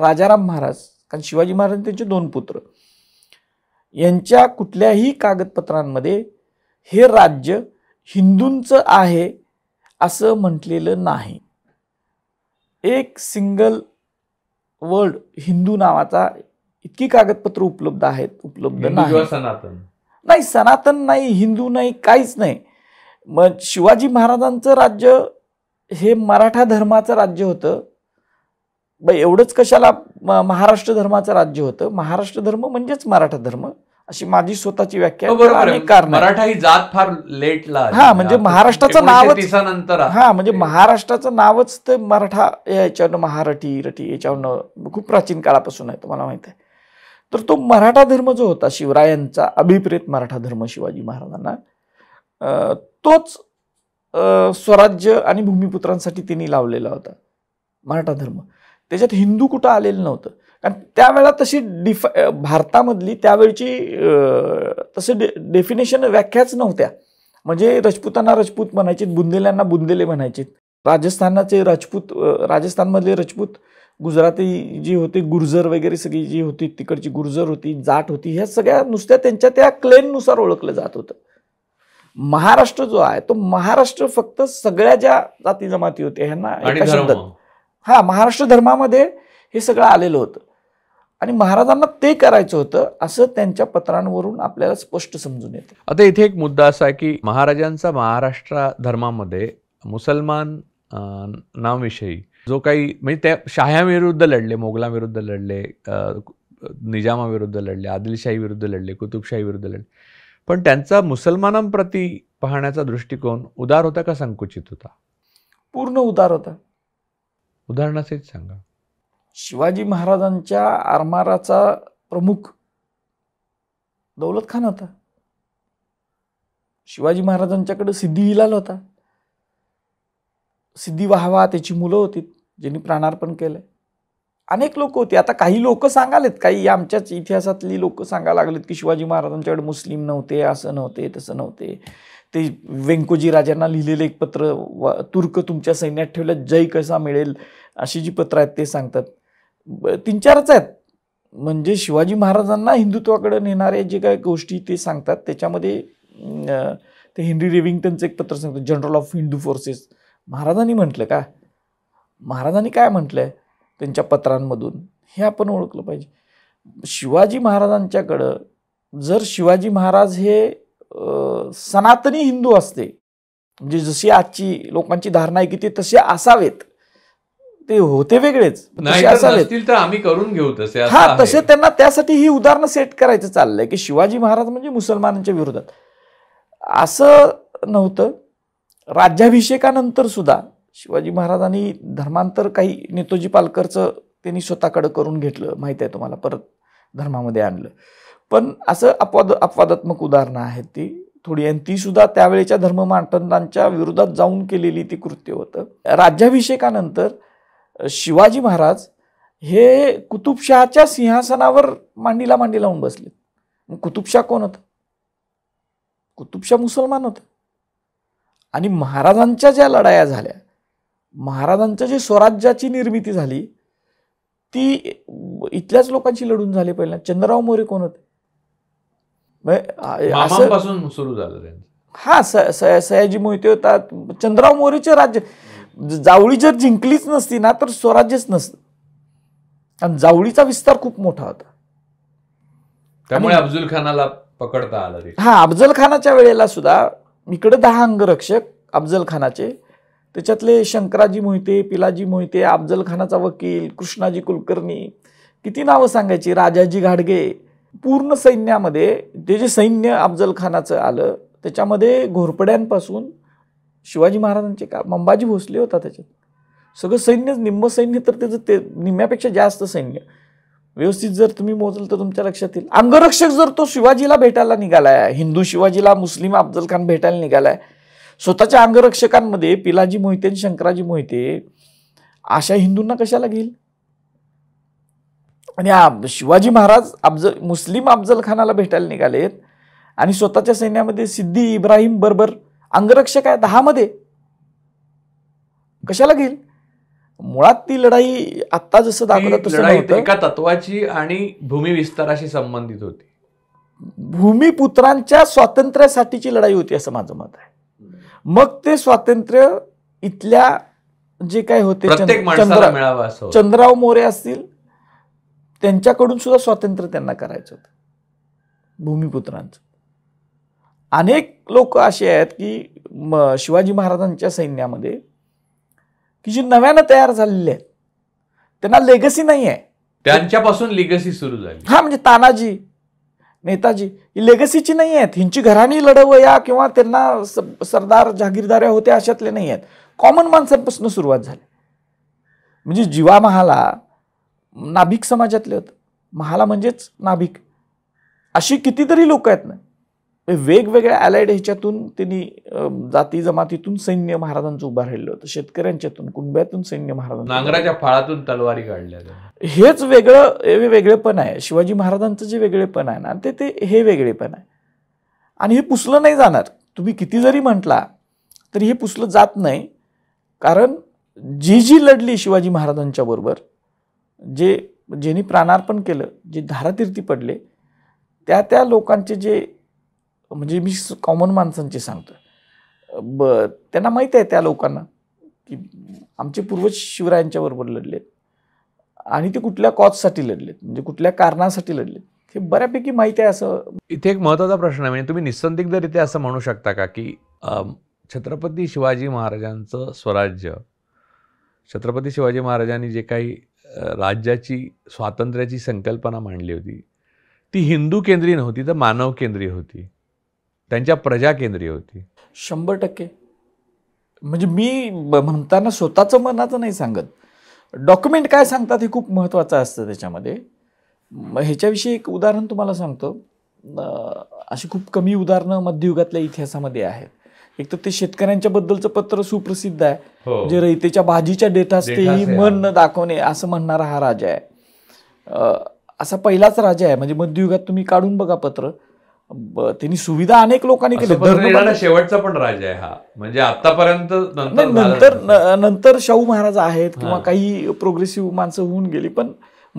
राजाराम महाराज कारण शिवाजी महाराज त्यांचे दोन पुत्र यांच्या कुठल्याही कागदपत्रांमध्ये हे राज्य हिंदूंचं आहे असं म्हटलेलं नाही एक सिंगल वर्ड हिंदू नावाचा इतकी कागदपत्र उपलब्ध आहेत उपलब्ध नाही सनातन नाही सनातन नाही हिंदू नाही काहीच नाही मग शिवाजी महाराजांचं राज्य हे मराठा धर्माचं राज्य होतं एवढंच कशाला महाराष्ट्र धर्माचं राज्य होतं महाराष्ट्र धर्म म्हणजेच मराठा धर्म अशी माझी स्वतःची व्याख्या हो, कारण मराठा जात फार लेटला हा म्हणजे महाराष्ट्राचं नाव हा म्हणजे महाराष्ट्राचं नावच ते मराठा याच्यावरनं महारठी रटी याच्यावरनं खूप प्राचीन काळापासून आहे तुम्हाला माहित आहे तर तो मराठा धर्म जो होता शिवरायांचा अभिप्रेत मराठा धर्म शिवाजी महाराजांना तोच स्वराज्य आणि भूमिपुत्रांसाठी त्यांनी लावलेला होता मराठा धर्म त्याच्यात हिंदू कुठं आलेलं नव्हतं आणि त्यावेळेला तशी डिफ भारतामधली त्यावेळची तसे डे डेफिनेशन व्याख्याच नव्हत्या म्हणजे राजपूतांना राजपूत म्हणायचे बुंदेल्यांना बुंदेले म्हणायचेत राजस्थानाचे राजपूत राजस्थानमधले राजपूत गुजराती जी होती गुर्जर वगैरे सगळी जी होती तिकडची गुर्जर होती जाट होती ह्या सगळ्या नुसत्या त्यांच्या त्या क्लेननुसार ओळखलं जात होतं महाराष्ट्र जो आहे तो महाराष्ट्र फक्त सगळ्या ज्या जाती जमाती होत्या ह्यांना हा महाराष्ट्र धर्मामध्ये हे सगळं आलेलं होतं आणि महाराजांना ते करायचं होतं असं त्यांच्या पत्रांवरून आपल्याला स्पष्ट समजून येतं आता इथे एक मुद्दा असा आहे की महाराजांचा महाराष्ट्र धर्मामध्ये मुसलमान नामविषयी जो काही म्हणजे त्या शाह्याविरुद्ध लढले मोगलांविरुद्ध लढले निजामाविरुद्ध लढले आदिलशाही विरुद्ध लढले कुतुबशाही विरुद्ध लढले पण त्यांचा मुसलमानांप्रती पाहण्याचा दृष्टिकोन उदार होता का संकुचित होता पूर्ण उदार होता उदाहरणाचे सांगा शिवाजी महाराजांच्या आरमाराचा प्रमुख दौलत खान होता शिवाजी महाराजांच्याकडे सिद्धी हिलाल होता सिद्धी वाहवा त्याची मुलं होती ज्यांनी प्राणार्पण केलं अनेक लोक होते आता काही लोक सांगालेत काही आमच्याच इतिहासातली लोक सांगायला लागलेत की शिवाजी महाराजांच्याकडे मुस्लिम नव्हते असं नव्हते तसं नव्हते ते वेंकोजी राजांना लिहिलेलं एक पत्र तुर्क तुमच्या सैन्यात ठेवलं जय कसा मिळेल अशी जी पत्र आहेत ते सांगतात तीन चारच आहेत म्हणजे शिवाजी महाराजांना हिंदुत्वाकडे नेणाऱ्या जे काही गोष्टी ते सांगतात त्याच्यामध्ये ते हेनरी रेविंग्टनचं एक पत्र सांगतो जनरल ऑफ हिंदू फोर्सेस महाराजांनी म्हटलं का महाराजांनी काय म्हटलं आहे त्यांच्या पत्रांमधून हे आपण ओळखलं पाहिजे शिवाजी महाराजांच्याकडं जर शिवाजी महाराज हे सनातनी हिंदू असते म्हणजे जशी आजची लोकांची धारणा आहे की ते तसे असावेत ते होते वेगळेच तर आम्ही करून घेऊ तसे हा तसे त्यांना त्यासाठी ही उदाहरणं सेट करायचं चाललंय की शिवाजी महाराज म्हणजे मुसलमानांच्या विरोधात असं नव्हतं राज्याभिषेकानंतर सुद्धा शिवाजी महाराजांनी धर्मांतर काही नेतोजी पालकरचं त्यांनी स्वतःकडं करून घेतलं माहिती आहे तुम्हाला परत धर्मामध्ये आणलं पण असं अपवाद अपवादात्मक उदाहरणं आहेत ती थोडी आणि ती सुद्धा त्यावेळेच्या धर्म मांडतांच्या विरोधात जाऊन केलेली ती कृत्य होतं राज्याभिषेकानंतर शिवाजी महाराज हे कुतुबशहाच्या सिंहासनावर मांडीला मांडी लावून बसले कुतुबशाह कोण होता कुतुबशाह मुसलमान होत आणि महाराजांच्या ज्या लढाया झाल्या महाराजांच्या जी स्वराज्याची निर्मिती झाली ती इथल्याच लोकांची लढून झाली पहिल्या चंद्रराव मोरे कोण होते असं सुरू झालं हा सयाजी मोहिते होतात चंद्रराव मोरेचे राज्य म्हणजे जावळी जर जिंकलीच नसती ना तर स्वराज्यच नसत आणि जावळीचा विस्तार खूप मोठा होता त्यामुळे अफजल खानाला पकडता आलं हा अफजल खानाच्या वेळेला सुद्धा इकडे दहा अंगरक्षक अफजल खानाचे त्याच्यातले शंकराजी मोहिते पिलाजी मोहिते अफजल खानाचा वकील कृष्णाजी कुलकर्णी किती नावं सांगायची राजाजी घाडगे पूर्ण सैन्यामध्ये ते जे सैन्य अफजल खानाचं आलं त्याच्यामध्ये घोरपड्यांपासून शिवाजी महाराजांचे का मंबाजी भोसले होता त्याच्यात सगळं सैन्य निम्म सैन्य तर त्याचं ते निम्म्यापेक्षा जास्त सैन्य व्यवस्थित जर तुम्ही मोजल तर तुमच्या लक्षात येईल अंगरक्षक जर तो शिवाजीला भेटायला निघालाय हिंदू शिवाजीला मुस्लिम अफजल खान भेटायला निघालाय स्वतःच्या अंगरक्षकांमध्ये पिलाजी मोहिते आणि शंकराजी मोहिते अशा हिंदूंना कशाला घेईल आणि शिवाजी महाराज अफजल मुस्लिम अफजल खानाला भेटायला निघालेत आणि स्वतःच्या सैन्यामध्ये सिद्धी इब्राहिम बर्बर अंगरक्षक आहे मध्ये कशाला घेईल मुळात ती लढाई आता जसं दाखवत एका तत्वाची आणि भूमी विस्ताराशी संबंधित होती भूमिपुत्रांच्या स्वातंत्र्यासाठीची लढाई होती असं माझं मत आहे मग ते स्वातंत्र्य इथल्या जे काय होते चंद्राव मोरे असतील त्यांच्याकडून सुद्धा स्वातंत्र्य त्यांना करायचं होतं भूमिपुत्रांचं अनेक लोक असे आहेत की म शिवाजी महाराजांच्या सैन्यामध्ये की जी नव्यानं तयार झालेली आहेत त्यांना लेगसी नाही आहे त्यांच्यापासून लेगसी सुरू झाली हा म्हणजे तानाजी नेताजी ही लेगसीची नाही आहेत हिंची घराणी लढवया किंवा त्यांना सरदार जहागीरदाऱ्या होत्या अशातले नाही आहेत कॉमन माणसांपासून सुरुवात झाली म्हणजे जीवा महाला नाभिक समाजातले होते महाला म्हणजेच नाभिक अशी कितीतरी लोक आहेत ना म्हणजे वेगवेगळ्या अलाइड ह्याच्यातून त्यांनी जाती जमातीतून सैन्य महाराजांचं उभं राहिलं होतं शेतकऱ्यांच्यातून कुंब्यातून सैन्य महाराज नांगराच्या फाळातून तलवारी काढल्या हेच वेगळं वेगळेपण आहे शिवाजी महाराजांचं जे वेगळेपण आहे ना ते ते हे वेगळेपण आहे आणि हे पुसलं नाही जाणार तुम्ही किती जरी म्हटला तरी हे पुसलं जात नाही कारण जी जी लढली शिवाजी महाराजांच्या बरोबर जे ज्यांनी प्राणार्पण केलं जे धारातीर्थी पडले त्या त्या लोकांचे जे म्हणजे मी कॉमन माणसांचे सांगतो ब त्यांना माहीत आहे त्या लोकांना की आमचे पूर्वज बरोबर लढलेत आणि ते कुठल्या कॉजसाठी लढलेत म्हणजे कुठल्या कारणासाठी लढलेत हे बऱ्यापैकी माहिती आहे असं इथे एक महत्त्वाचा प्रश्न आहे म्हणजे तुम्ही निसंदिग्धरित्या असं म्हणू शकता का की छत्रपती शिवाजी महाराजांचं स्वराज्य छत्रपती शिवाजी महाराजांनी जे काही राज्याची स्वातंत्र्याची संकल्पना मांडली होती ती हिंदू केंद्रीय नव्हती तर मानव केंद्रीय होती त्यांच्या प्रजा केंद्रीय होती शंभर टक्के म्हणजे मी म्हणताना स्वतःचं मनाचं नाही सांगत डॉक्युमेंट काय सांगतात हे खूप महत्त्वाचं असतं त्याच्यामध्ये ह्याच्याविषयी एक उदाहरण तुम्हाला सांगतो अशी खूप कमी उदाहरणं मध्ययुगातल्या इतिहासामध्ये आहेत एक तर ते शेतकऱ्यांच्या बद्दलचं पत्र सुप्रसिद्ध आहे म्हणजे रयतेच्या भाजीच्या डेटा असते ही मन न दाखवणे असं म्हणणारा हा राजा आहे असा पहिलाच राजा आहे म्हणजे मध्ययुगात तुम्ही काढून बघा पत्र त्यांनी सुविधा अनेक लोकांनी केली शेवटचा पण राजा आहे हा म्हणजे आतापर्यंत नंतर नंतर शाहू महाराज आहेत किंवा काही प्रोग्रेसिव्ह माणसं होऊन गेली पण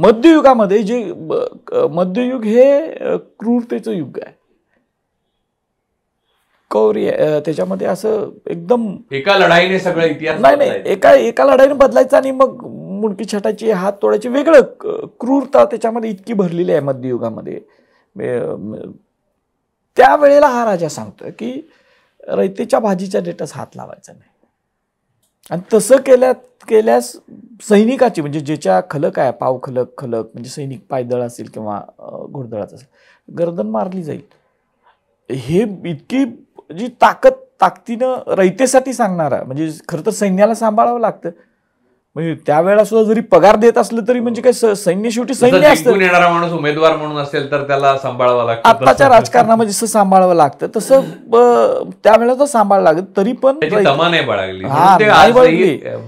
मध्ययुगामध्ये जे मध्ययुग हे क्रूरतेचं युग आहे कौरी त्याच्यामध्ये असं एकदम एका लढाईने सगळं इतिहास नाही नाही एका एका लढाईने बदलायचं आणि मग मुंडकी छटाची हात तोडायची वेगळं क्रूरता त्याच्यामध्ये इतकी भरलेली आहे मध्ययुगामध्ये त्यावेळेला हा राजा सांगतो की रयतेच्या भाजीच्या डेटास हात लावायचा नाही आणि तसं केल्या केल्यास सैनिकाची म्हणजे ज्याच्या खलक आहे पाव खलक खलक म्हणजे सैनिक पायदळ असेल किंवा घोडदळाच असेल गर्दन मारली जाईल हे इतकी जी ताकद ताकदीनं रयतेसाठी सांगणार आहे म्हणजे खरं तर सैन्याला सांभाळावं लागतं म्हणजे त्यावेळेला सुद्धा जरी पगार देत असलं तरी म्हणजे काय सैन्य शेवटी सैन्य असतं येणारा माणूस उमेदवार म्हणून असेल तर त्याला सांभाळावं लागतं आताच्या राजकारणामध्ये जसं सांभाळावं लागतं तसं त्यावेळेला तर सांभाळ लागत तरी पण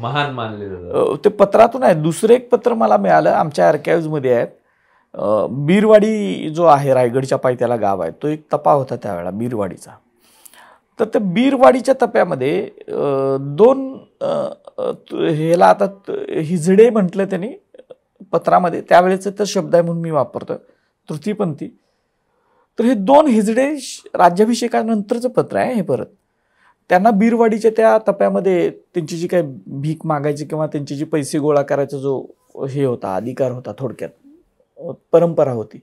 महान मानले ते पत्रातून आहे दुसरं एक पत्र मला मिळालं आमच्या आर्काईव्ह मध्ये आहे बीरवाडी जो आहे रायगडच्या पायथ्याला गाव आहे तो एक तपा होता त्यावेळेला बीरवाडीचा तर ते बीरवाडीच्या तप्यामध्ये दोन ह्याला आता हिजडे म्हटलं त्यांनी पत्रामध्ये त्यावेळेचं तर शब्द आहे म्हणून मी वापरतो तृतीपंथी तर हे दोन हिजडे राज्याभिषेकानंतरचं पत्र आहे हे परत त्यांना बीरवाडीच्या त्या तप्यामध्ये त्यांची जी काही भीक मागायची किंवा त्यांची जी पैसे गोळा करायचा जो हे होता अधिकार होता थोडक्यात परंपरा होती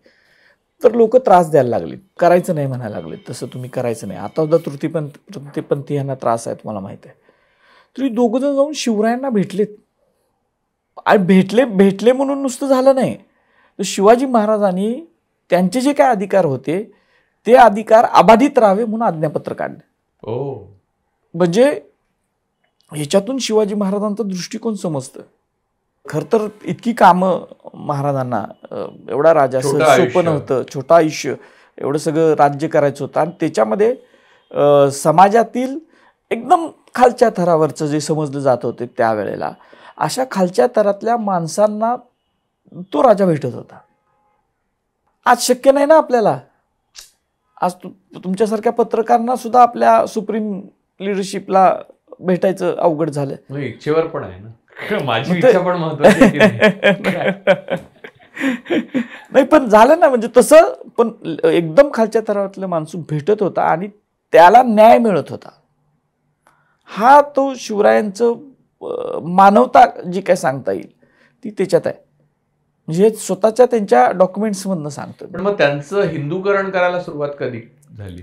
तर लोक त्रास द्यायला लागले करायचं नाही म्हणायला लागले तसं तुम्ही करायचं नाही आता सुद्धा तृतीपंथ तृतीपंथी यांना त्रास आहेत तुम्हाला माहित आहे तरी दोघं जण जाऊन शिवरायांना भेटलेत आणि भेटले भेटले म्हणून नुसतं झालं नाही तर शिवाजी महाराजांनी त्यांचे जे काय अधिकार होते ते अधिकार अबाधित राहावे म्हणून आज्ञापत्र काढले म्हणजे ह्याच्यातून शिवाजी महाराजांचा दृष्टिकोन समजतं खर तर इतकी कामं महाराजांना एवढा राजा सोपं नव्हतं छोटा आयुष्य एवढं सगळं राज्य करायचं होतं आणि त्याच्यामध्ये समाजातील एकदम खालच्या थरावरचं जे समजलं जात होते त्यावेळेला अशा खालच्या थरातल्या माणसांना तो राजा भेटत होता आज शक्य नाही ना आपल्याला आज तुमच्यासारख्या पत्रकारांना सुद्धा आपल्या सुप्रीम लिडरशिपला भेटायचं अवघड झालं इच्छेवर म्हणजे पण आहे ना माझी इच्छा पण महत्वाची (laughs) नाही पण झालं ना म्हणजे तसं पण एकदम खालच्या थरातलं माणूस भेटत होता आणि त्याला न्याय मिळत होता हा तो शिवरायांचं मानवता जी काय सांगता येईल ती त्याच्यात आहे म्हणजे स्वतःच्या त्यांच्या डॉक्युमेंट्समधनं सांगतो पण मग त्यांचं हिंदूकरण करायला सुरुवात कधी झाली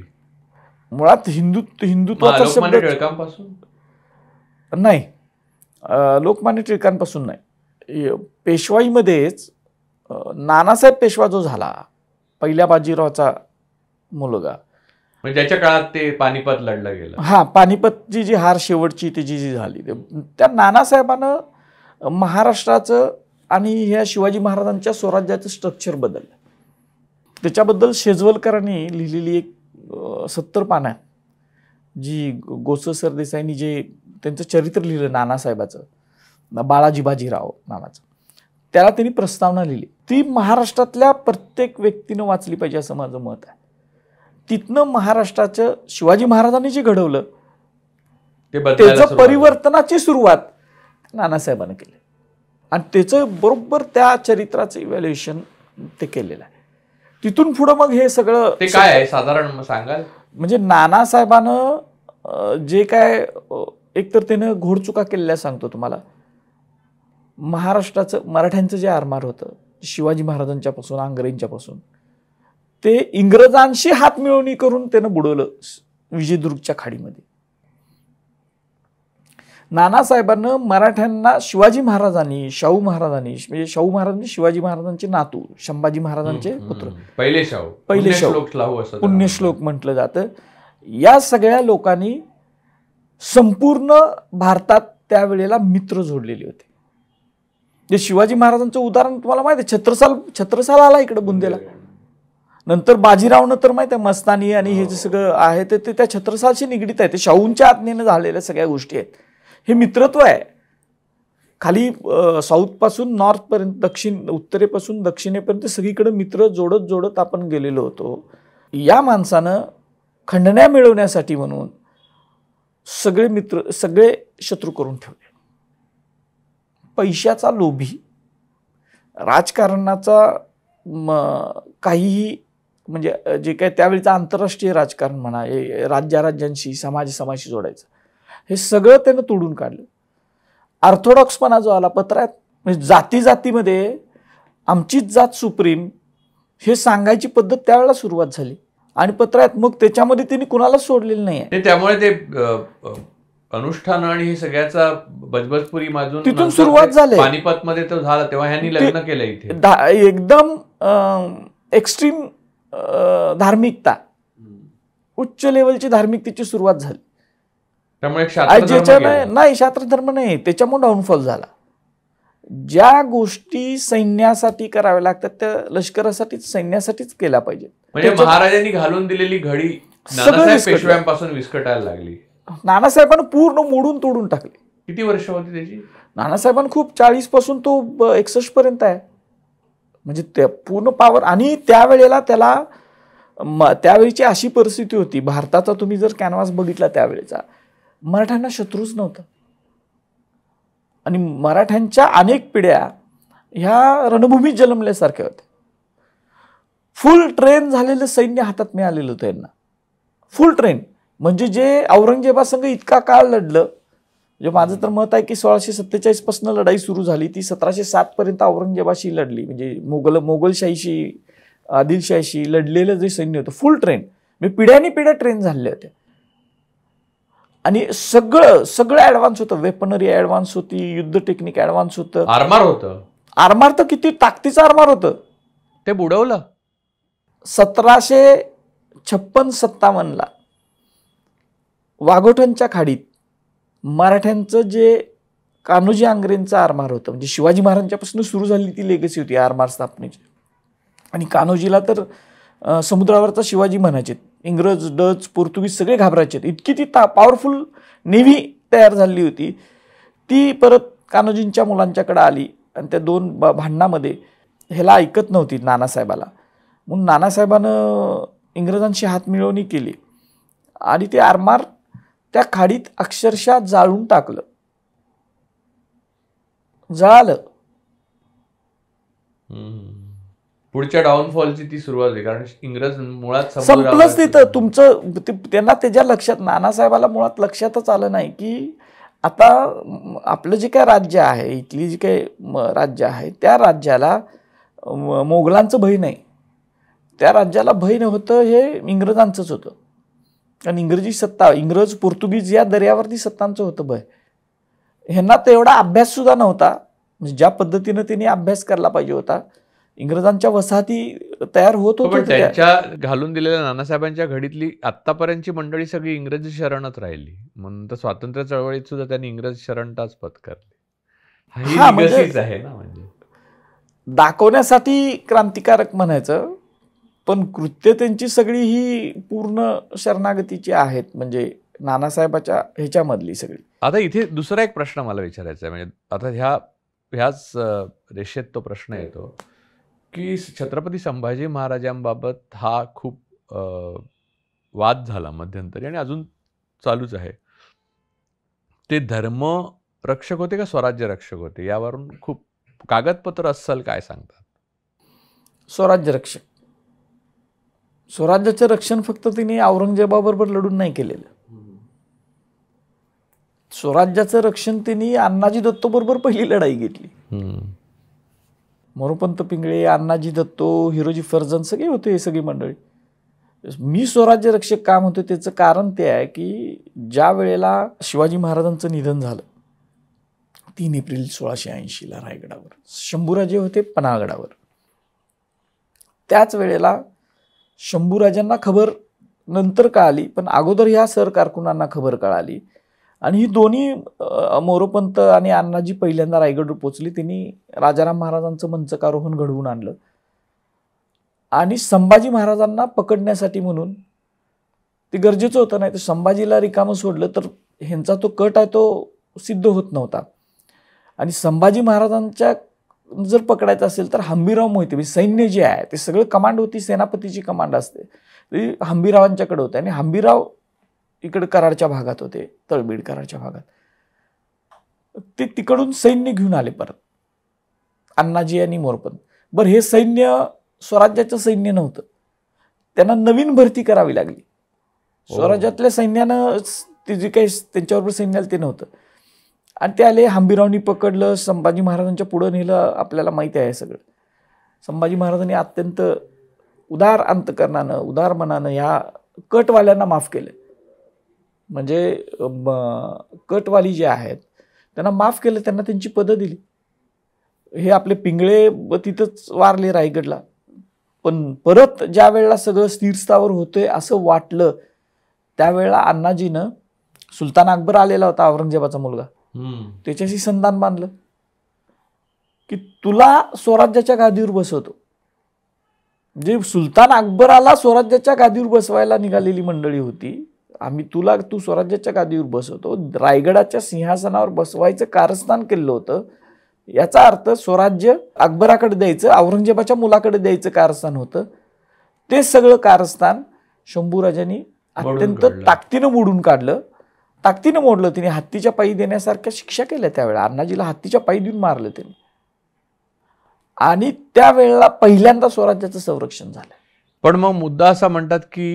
मुळात हिंदू हिंदुत्वाचा शब्द नाही लोकमान्य टिळकांपासून नाही पेशवाईमध्येच नानासाहेब पेशवा जो झाला पहिल्या बाजीरावचा मुलगा त्याच्या काळात ते पानिपत लढला गेलं हा पानिपतची जी हार शेवटची ती जी झाली त्या नानासाहेबानं महाराष्ट्राचं आणि ह्या शिवाजी महाराजांच्या स्वराज्याचं स्ट्रक्चर बदललं त्याच्याबद्दल शेजवलकरांनी लिहिलेली एक सत्तर पानं जी गोस सरदेसाईंनी जे त्यांचं चरित्र लिहिलं नानासाहेबाचं बाळाजी बाजीराव नावाचं त्याला त्यांनी प्रस्तावना लिहिली ती महाराष्ट्रातल्या प्रत्येक व्यक्तीनं वाचली पाहिजे असं माझं मत आहे तिथनं महाराष्ट्राचं शिवाजी महाराजांनी जे घडवलं त्याचं परिवर्तनाची सुरुवात नानासाहेबांनी केली आणि त्याचं बरोबर त्या चरित्राचं इव्हॅल्युएशन ते केलेलं आहे तिथून पुढं मग हे सगळं ते काय आहे साधारण सांगाल म्हणजे नानासाहेबानं जे काय एक एकतर त्यानं घोडचुका केलेल्या सांगतो तुम्हाला महाराष्ट्राचं मराठ्यांचं जे आरमार होतं शिवाजी महाराजांच्यापासून पासून ते इंग्रजांशी हात मिळवणी करून त्यानं बुडवलं विजयदुर्गच्या खाडीमध्ये नानासाहेबांना मराठ्यांना शिवाजी महाराजांनी शाहू महाराजांनी म्हणजे शाहू महाराज शिवाजी महाराजांचे नातू संभाजी महाराजांचे पुत्र पहिले शाहू पहिले शाहू पुण्यश्लोक म्हटलं जातं या सगळ्या लोकांनी संपूर्ण भारतात त्यावेळेला मित्र जोडलेले होते जे शिवाजी महाराजांचं उदाहरण तुम्हाला माहिती आहे छत्रसाल छत्रसाल आला इकडे बुंदेला नंतर बाजीरावनं तर माहिती आहे मस्तानी आणि हे जे हो. सगळं आहे ते त्या छत्रसालशी निगडीत आहे ते शाहूंच्या आज्ञेनं झालेल्या सगळ्या गोष्टी आहेत हे मित्रत्व आहे खाली साऊथपासून नॉर्थपर्यंत दक्षिण उत्तरेपासून दक्षिणेपर्यंत सगळीकडे मित्र जोडत जोडत आपण गेलेलो होतो या माणसानं खंडण्या मिळवण्यासाठी म्हणून सगळे मित्र सगळे शत्रू करून ठेवले पैशाचा लोभी राजकारणाचा म काहीही म्हणजे जे काय त्यावेळीचं आंतरराष्ट्रीय राजकारण म्हणा राज्या राज्यांशी समाज समाजाशी जोडायचं हे सगळं त्यानं तोडून काढलं ऑर्थोडॉक्सपणा जो आला पत्रात म्हणजे जाती जातीमध्ये आमचीच जात सुप्रीम हे सांगायची पद्धत त्यावेळेला सुरुवात झाली आणि पत्र आहेत मग त्याच्यामध्ये त्यांनी कुणाला सोडलेलं नाही त्यामुळे ते अनुष्ठान आणि हे सगळ्याचा बजबजपुरी माजून तिथून सुरुवात झाली पानिपत मध्ये तर झालं तेव्हा ह्यांनी लग्न केलं इथे एकदम एक्स्ट्रीम धार्मिकता उच्च लेवलची धार्मिकतेची सुरुवात झाली त्यामुळे नाही शास्त्रधर्म नाही त्याच्यामुळे डाऊनफॉल झाला ज्या गोष्टी सैन्यासाठी कराव्या लागतात त्या लष्करासाठीच सैन्यासाठीच केल्या पाहिजेत म्हणजे महाराजांनी घालून दिलेली घडी पेशव्यांपासून विस्कटायला लागली नानासाहेबांना पूर्ण मोडून तोडून टाकले किती वर्ष होती त्याची नानासाहेबांना खूप चाळीस पासून तो एकसष्ट पर्यंत आहे म्हणजे त्या पूर्ण पावर आणि त्यावेळेला त्याला त्यावेळीची अशी परिस्थिती होती भारताचा तुम्ही जर कॅनव्हास बघितला त्यावेळेचा मराठ्यांना शत्रूच नव्हता आणि मराठ्यांच्या अनेक पिढ्या ह्या रणभूमीत जन्मल्यासारख्या होत्या फुल ट्रेन झालेलं सैन्य हातात मिळालेलं होतं यांना फुल ट्रेन म्हणजे जे औरंगजेबासंग इतका काळ लढलं म्हणजे माझं तर मत आहे की सोळाशे सत्तेचाळीसपासून लढाई सुरू झाली ती सतराशे सातपर्यंत औरंगजेबाशी लढली म्हणजे मोगल मोगलशाहीशी आदिलशाहीशी लढलेलं जे सैन्य होतं फुल ट्रेन म्हणजे पिढ्याने पिढ्या ट्रेन झालेल्या होत्या आणि सगळं सगळं ऍडव्हान्स होतं वेपनरी ऍडव्हान्स होती युद्ध टेक्निक ऍडव्हान्स होतं आरमार होतं आरमार तर किती ताकदीचं आरमार होतं ते बुडवलं सतराशे छप्पन सत्तावन्नला वाघोटनच्या खाडीत मराठ्यांचं जे कान्होजी आंग्रेंचं आरमार होतं म्हणजे शिवाजी महाराजांच्यापासून सुरू झाली ती लेगसी होती आरमार स्थापनेची आणि कान्होजीला तर समुद्रावरचा शिवाजी म्हणायचे इंग्रज डच पोर्तुगीज सगळे घाबरायचे इतकी ती ता पॉवरफुल नेव्ही तयार झाली होती ती परत कान्होजींच्या मुलांच्याकडे आली आणि त्या दोन भांडणामध्ये ह्याला ऐकत नव्हती नानासाहेबाला म्हणून नानासाहेबानं इंग्रजांशी हातमिळवणी केली आणि ते आरमार त्या खाडीत अक्षरशः जाळून टाकलं जळालं पुढच्या डाऊनफॉलची ती सुरुवात आहे कारण इंग्रज मुळात संपलंच तिथं तुमचं त्यांना त्याच्या लक्षात नानासाहेबाला मुळात लक्षातच आलं नाही की आता आपलं जे काय राज्य आहे इथली जी काही राज्य आहे त्या राज्याला मोगलांचं भय नाही त्या राज्याला भय नव्हतं हे इंग्रजांचंच होतं कारण इंग्रजी सत्ता इंग्रज पोर्तुगीज या दर्यावरती सत्तांचं होतं भय ह्यांना तेवढा अभ्याससुद्धा नव्हता म्हणजे ज्या पद्धतीनं त्यांनी अभ्यास करायला पाहिजे होता इंग्रजांच्या वसाहती तयार होत हो, त्यांच्या घालून दिलेल्या नानासाहेबांच्या घडीतली आतापर्यंतची मंडळी सगळी इंग्रजी शरणच राहिली म्हणून तर स्वातंत्र्य चळवळीत सुद्धा त्यांनी इंग्रज शरणताच पत्करली म्हणजे आहे म्हणजे. दाखवण्यासाठी क्रांतिकारक म्हणायचं पण कृत्य त्यांची सगळी ही पूर्ण शरणागतीची आहेत म्हणजे नानासाहेबाच्या ह्याच्यामधली सगळी आता इथे दुसरा एक प्रश्न मला विचारायचा आहे म्हणजे आता ह्या ह्याच रेषेत तो प्रश्न येतो की छत्रपती संभाजी महाराजांबाबत हा खूप वाद झाला मध्यंतरी आणि अजून चालूच आहे ते धर्म रक्षक होते का स्वराज्य रक्षक होते यावरून खूप कागदपत्र असाल काय सांगतात स्वराज्य रक्षक स्वराज्याचं रक्षण फक्त तिने औरंगजेबाबरोबर लढून नाही केलेलं स्वराज्याचं रक्षण तिने अण्णाजी दत्तोबरोबर पहिली लढाई घेतली मोरोपंत पिंगळे अण्णाजी दत्तो हिरोजी फर्जन सगळे होते हे सगळी मंडळी मी स्वराज्य रक्षक काम होते त्याचं कारण ते आहे की ज्या वेळेला शिवाजी महाराजांचं निधन झालं तीन एप्रिल सोळाशे ऐंशीला रायगडावर शंभूराजे होते पनागडावर त्याच वेळेला शंभूराजांना खबर नंतर कळाली पण अगोदर ह्या सर कारकुनांना खबर कळाली आणि ही दोन्ही मोरोपंत आणि अण्णाजी पहिल्यांदा रायगड पोचली त्यांनी राजाराम महाराजांचं मंचकारोहण घडवून आणलं आणि संभाजी महाराजांना पकडण्यासाठी म्हणून ते गरजेचं होतं नाही तर संभाजीला रिकामं सोडलं तर ह्यांचा तो कट आहे तो सिद्ध होत नव्हता आणि संभाजी महाराजांच्या जर पकडायचं असेल तर हंबीराव मोहिते म्हणजे सैन्य जे आहे ते सगळं कमांड होती सेनापतीची कमांड असते ती हंबीरावांच्याकडे होते आणि हंबीराव इकडे कराडच्या भागात होते तळबीड कराडच्या भागात ते तिकडून सैन्य घेऊन आले परत अण्णाजी आणि मोरपंत बरं हे सैन्य स्वराज्याचं सैन्य नव्हतं त्यांना नवीन भरती करावी लागली हो. स्वराज्यातल्या सैन्यानं ते जे काही त्यांच्याबरोबर सैन्य आलं ते नव्हतं आणि ते आले हंबीरावनी पकडलं संभाजी महाराजांच्या पुढं नेलं आपल्याला माहिती आहे सगळं संभाजी महाराजांनी अत्यंत उदार अंतकरणानं उदार मनानं ह्या कटवाल्यांना माफ केलं म्हणजे कटवाली जे आहेत त्यांना माफ केलं त्यांना त्यांची पदं दिली हे आपले पिंगळे तिथंच वारले रायगडला पण परत ज्या वेळेला सगळं स्थिरस्थावर होतंय असं वाटलं त्यावेळेला अण्णाजीनं सुलतान अकबर आलेला होता औरंगजेबाचा मुलगा त्याच्याशी संधान बांधलं की तुला स्वराज्याच्या गादीवर बसवतो जे म्हणजे सुलतान अकबराला स्वराज्याच्या गादीवर बसवायला निघालेली मंडळी होती आम्ही तुला तू स्वराज्याच्या गादीवर बसवतो रायगडाच्या सिंहासनावर बसवायचं कारस्थान केलं होतं याचा अर्थ स्वराज्य अकबराकडे द्यायचं औरंगजेबाच्या मुलाकडे द्यायचं कारस्थान होतं ते सगळं कारस्थान शंभूराजांनी अत्यंत ताकदीनं मोडून काढलं ताकदीनं मोडलं तिने हत्तीच्या पायी देण्यासारख्या शिक्षा केल्या त्यावेळेला अण्णाजीला हत्तीच्या पायी देऊन मारलं त्यांनी आणि त्यावेळेला पहिल्यांदा स्वराज्याचं संरक्षण झालं पण मग मुद्दा असा म्हणतात की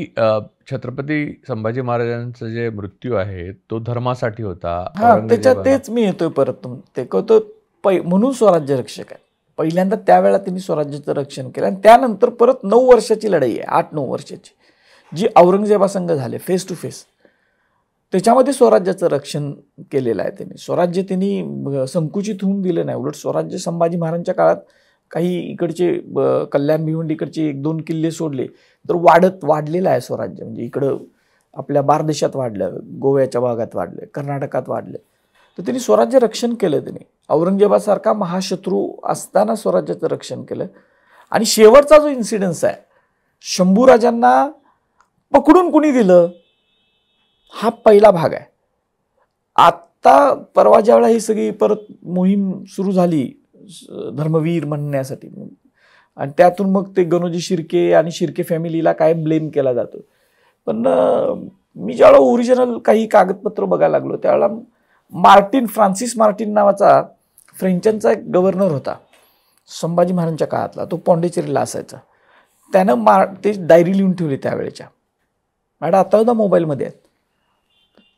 छत्रपती संभाजी महाराजांचा जे मृत्यू आहे तो धर्मासाठी होता हा त्याच्यात तेच मी येतोय परत ते कळतो म्हणून स्वराज्य रक्षक आहे पहिल्यांदा त्यावेळेला त्यांनी स्वराज्याचं रक्षण केलं आणि त्यानंतर परत नऊ वर्षाची लढाई आहे आठ नऊ वर्षाची जी संघ झाले फेस टू फेस त्याच्यामध्ये स्वराज्याचं रक्षण केलेलं आहे त्यांनी स्वराज्य त्यांनी संकुचित होऊन दिलं नाही उलट स्वराज्य संभाजी महाराजांच्या काळात काही इकडचे कल्याण भिवंड इकडचे एक दोन किल्ले सोडले तर वाढत वाढलेलं आहे स्वराज्य म्हणजे इकडं आपल्या बारदेशात वाढलं गोव्याच्या भागात वाढलं कर्नाटकात वाढलं तर त्यांनी स्वराज्य रक्षण केलं त्यांनी औरंगजेबासारखा महाशत्रू असताना स्वराज्याचं रक्षण केलं आणि शेवटचा जो इन्सिडन्स आहे शंभूराजांना पकडून कुणी दिलं हा पहिला भाग आहे आत्ता परवा ज्यावेळा ही सगळी परत मोहीम सुरू झाली धर्मवीर म्हणण्यासाठी आणि त्यातून मग ते गणोजी शिर्के आणि शिर्के फॅमिलीला काय ब्लेम केला जातो पण मी ज्यावेळा ओरिजिनल काही कागदपत्र बघायला लागलो त्यावेळेला मार्टिन फ्रान्सिस मार्टिन नावाचा फ्रेंचांचा एक गव्हर्नर होता संभाजी महाराजांच्या काळातला तो पॉंडेचेरीला असायचा त्यानं मार ते डायरी लिहून ठेवली त्यावेळेच्या मॅडम आता सुद्धा मोबाईलमध्ये आहेत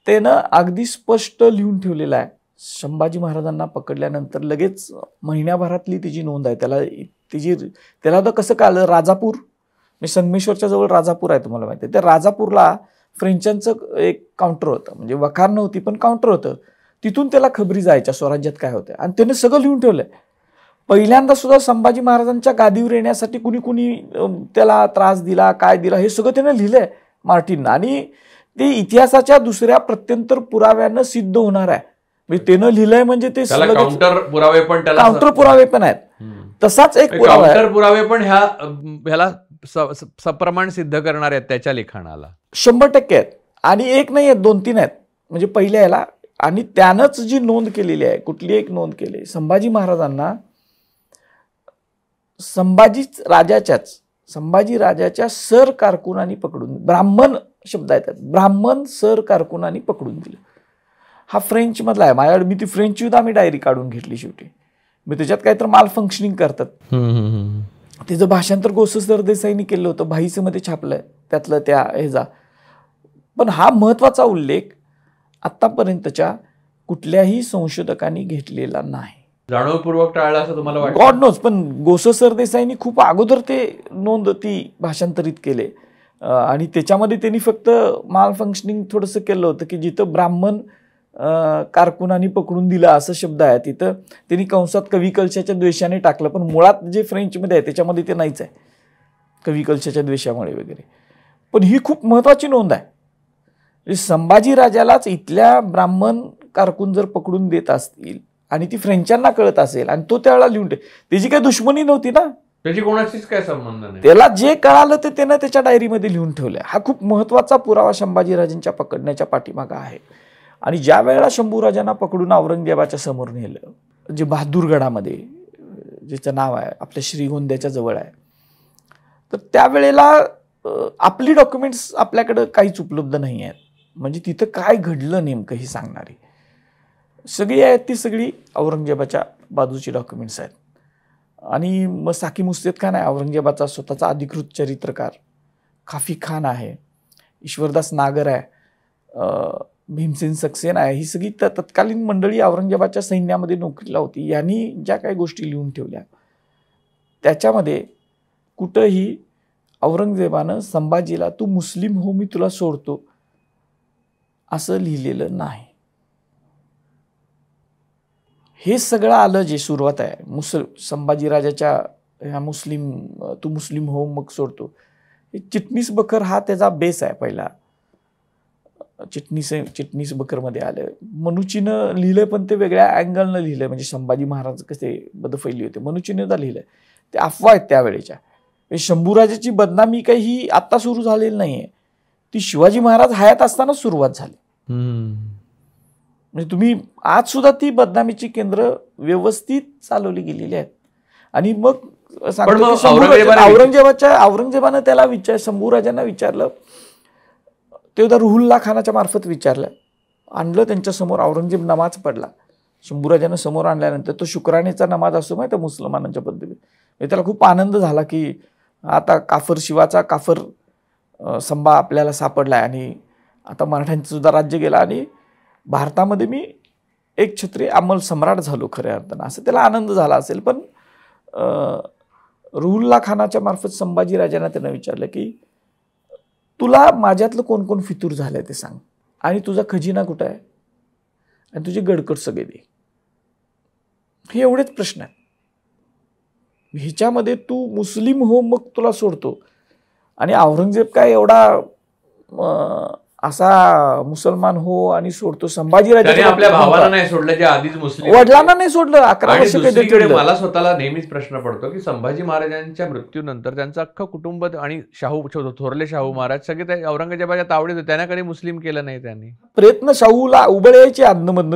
ते ना अगदी स्पष्ट लिहून ठेवलेलं आहे संभाजी महाराजांना पकडल्यानंतर लगेच महिन्याभरातली तिची नोंद आहे त्याला तिची त्याला तर कसं काल राजापूर मी संगमेश्वरच्या जवळ राजापूर आहे तुम्हाला माहिती आहे त्या राजापूरला फ्रेंचांचं एक काउंटर होतं म्हणजे वखार नव्हती पण काउंटर होतं तिथून त्याला खबरी जायच्या स्वराज्यात काय होतं आणि त्याने सगळं लिहून ठेवलं पहिल्यांदा सुद्धा संभाजी महाराजांच्या गादीवर येण्यासाठी कुणी कुणी त्याला त्रास दिला काय दिला हे सगळं त्यानं लिहिलंय मार्टिन आणि ते इतिहासाच्या दुसऱ्या प्रत्यंतर पुराव्यानं सिद्ध होणार आहे मी तेनं लिहिलंय म्हणजे ते काउंटर पुरावे पण काउंटर पुरावे पण आहेत तसाच एक पुरावा काउंटर पुरावे पण ह्या ह्याला सप्रमाण सिद्ध करणार आहेत त्याच्या लिखाणाला शंभर टक्के आहेत आणि एक नाही आहेत दोन तीन आहेत म्हणजे पहिल्या ह्याला आणि त्यानंच जी नोंद केलेली आहे कुठली एक नोंद केली संभाजी महाराजांना संभाजी राजाच्याच संभाजी राजाच्या सर कारकुनानी पकडून ब्राह्मण शब्द येतात ब्राह्मण सर कारकुनानी पकडून दिलं हा फ्रेंचमधला आहे माझ्याकडे मी ती फ्रेंच युद्ध आम्ही डायरी काढून घेतली शेवटी मी त्याच्यात काहीतरी माल फंक्शनिंग करतात तिचं भाषांतर गोसस सरदेसाईनी केलं होतं भाईसमध्ये छापलं त्यातलं त्या ह्याचा पण हा महत्वाचा उल्लेख आतापर्यंतच्या कुठल्याही संशोधकांनी घेतलेला नाही जाणवपूर्वक टाळला असं तुम्हाला गॉड नोज पण गोस सरदेसाईनी खूप अगोदर ते नोंद ती भाषांतरित केले आणि त्याच्यामध्ये त्यांनी फक्त माल फंक्शनिंग थोडंसं केलं होतं की जिथं ब्राह्मण कारकुनाने पकडून दिला असं शब्द आहे तिथं त्यांनी कंसात कवी कलशाच्या द्वेषाने टाकलं पण मुळात जे फ्रेंचमध्ये आहे त्याच्यामध्ये ते नाहीच आहे कवी कलशाच्या द्वेषामुळे वगैरे पण ही खूप महत्त्वाची नोंद आहे म्हणजे संभाजी राजालाच इथल्या ब्राह्मण कारकून जर पकडून देत असतील आणि ती फ्रेंचांना कळत असेल आणि तो त्यावेळेला लिहून त्याची काही दुश्मनी नव्हती ना त्याची कोणाशीच काय संबंध नाही त्याला जे कळालं ते त्यानं त्याच्या डायरीमध्ये लिहून ठेवलं हा खूप महत्त्वाचा पुरावा शंभाजीराजेंच्या पकडण्याच्या पाठीमागा आहे आणि ज्या वेळेला शंभूराजांना पकडून औरंगजेबाच्या समोर नेलं जे बहादूरगडामध्ये ज्याचं नाव आहे आपल्या श्रीगोंद्याच्या जवळ आहे तर त्यावेळेला आपली डॉक्युमेंट्स आपल्याकडं काहीच उपलब्ध नाही आहेत म्हणजे तिथं काय घडलं नेमकं ही सांगणारी सगळी आहेत ती सगळी औरंगजेबाच्या बाजूची डॉक्युमेंट्स आहेत आणि मग साकी मुस्तेद खान आहे औरंगजेबाचा स्वतःचा अधिकृत चरित्रकार काफी खान आहे ईश्वरदास नागर आहे भीमसेन सक्सेना आहे ही सगळी त तत्कालीन मंडळी औरंगजेबाच्या सैन्यामध्ये नोकरीला होती यांनी ज्या काही गोष्टी लिहून ठेवल्या त्याच्यामध्ये कुठंही औरंगजेबानं संभाजीला तू मुस्लिम हो मी तुला सोडतो असं लिहिलेलं नाही हे सगळं आलं जे सुरुवात आहे मुसल संभाजीराजाच्या ह्या मुस्लिम तू मुस्लिम हो मग सोडतो चिटणीस बकर हा त्याचा बेस आहे पहिला चिटणीस चिटणीस बकरमध्ये आलं मनुचीनं लिहिलं पण ते वेगळ्या अँगलनं लिहिलं म्हणजे संभाजी महाराज कसे बदफैली होते होते मनुचीनं लिहिलं ते अफवा आहेत त्यावेळेच्या शंभूराजाची बदनामी काही ही आत्ता सुरू झालेली नाही आहे ती शिवाजी महाराज हयात असताना सुरुवात झाली म्हणजे तुम्ही आज सुद्धा ती बदनामीची केंद्र व्यवस्थित चालवली गेलेली आहेत आणि मग औरंगजेबाच्या औरंगजेबानं त्याला विचार शंभूराजांना विचारलं ते तर रुहुल्ला खानाच्या मार्फत विचारलं आणलं त्यांच्यासमोर औरंगजेब नमाज पडला शंभूराजानं समोर आणल्यानंतर तो शुक्राणीचा नमाज असतो माहिती मुसलमानांच्या पद्धतीने म्हणजे त्याला खूप आनंद झाला की आता काफर शिवाचा काफर संभा आपल्याला सापडला आणि आता मराठ्यांचं सुद्धा राज्य गेला आणि भारतामध्ये मी एक छत्री अमल सम्राट झालो खऱ्या अर्थानं असं त्याला आनंद झाला असेल पण रुहुल्ला खानाच्या मार्फत संभाजीराजांना त्यांना विचारलं की तुला माझ्यातलं कोण कोण फितूर झालं ते सांग आणि तुझा खजिना कुठं आहे आणि तुझे गडकड सगळे दे हे एवढेच प्रश्न आहेत ह्याच्यामध्ये तू मुस्लिम हो मग तुला सोडतो आणि औरंगजेब काय एवढा असा मुसलमान हो आणि सोडतो संभाजीराजे आपल्या भावाला नाही सोडलं जे आधीच मुस्लिम वडिलांना नाही सोडलं अकरा वर्ष मला स्वतःला नेहमीच प्रश्न पडतो की संभाजी महाराजांच्या मृत्यूनंतर त्यांचं अख्खं कुटुंब आणि शाहू थोरले शाहू महाराज सगळे औरंगजेबाच्या तावडीत होते त्यांना कधी मुस्लिम केलं नाही त्यांनी प्रयत्न शाहूला उभे यायचे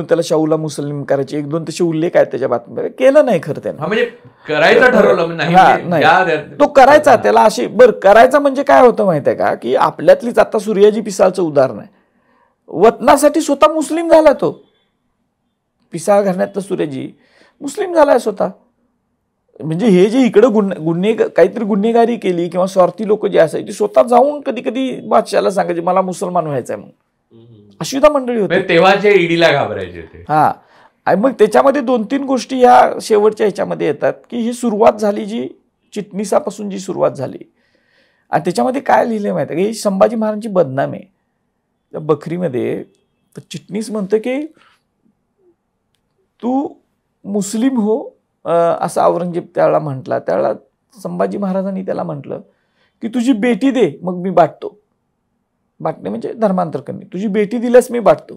त्याला शाहूला मुस्लिम करायचे एक दोन तसे उल्लेख आहेत त्याच्या बातम्या केलं नाही खरं त्यांनी म्हणजे करायचं ठरवलं म्हणजे नाही म्हणजे तो करायचा त्याला अशी बरं करायचा म्हणजे काय होतं माहितीये का की आपल्यातलीच आता सूर्याजी पिसाळचं उदाहरण आहे वतनासाठी स्वतः मुस्लिम झाला तो पिसाळ घालण्यातलं सूर्यजी मुस्लिम झालाय स्वतः म्हणजे हे जे इकडं गुन्हे गुन्हे काहीतरी गुन्हेगारी केली किंवा स्वार्थी लोक जे असायचे स्वतः जाऊन कधी कधी बादशाला सांगायचे मला मुसलमान व्हायचं आहे मग अशी सुद्धा मंडळी होती म्हणजे तेव्हा जे ईडीला घाबरायचे हा आणि मग त्याच्यामध्ये दोन तीन गोष्टी ह्या शेवटच्या ह्याच्यामध्ये येतात की ही सुरुवात झाली जी चिटणीसापासून जी सुरुवात झाली आणि त्याच्यामध्ये काय लिहिलं माहिती आहे ही संभाजी महाराजांची बदनाम आहे त्या बकरीमध्ये तर चिटणीस म्हणतं की तू मुस्लिम हो असं औरंगजेब त्याला म्हटला त्याला संभाजी महाराजांनी त्याला म्हटलं की तुझी बेटी दे मग मी बाटतो बाटणे म्हणजे धर्मांतर करणे तुझी बेटी दिल्यास मी बाटतो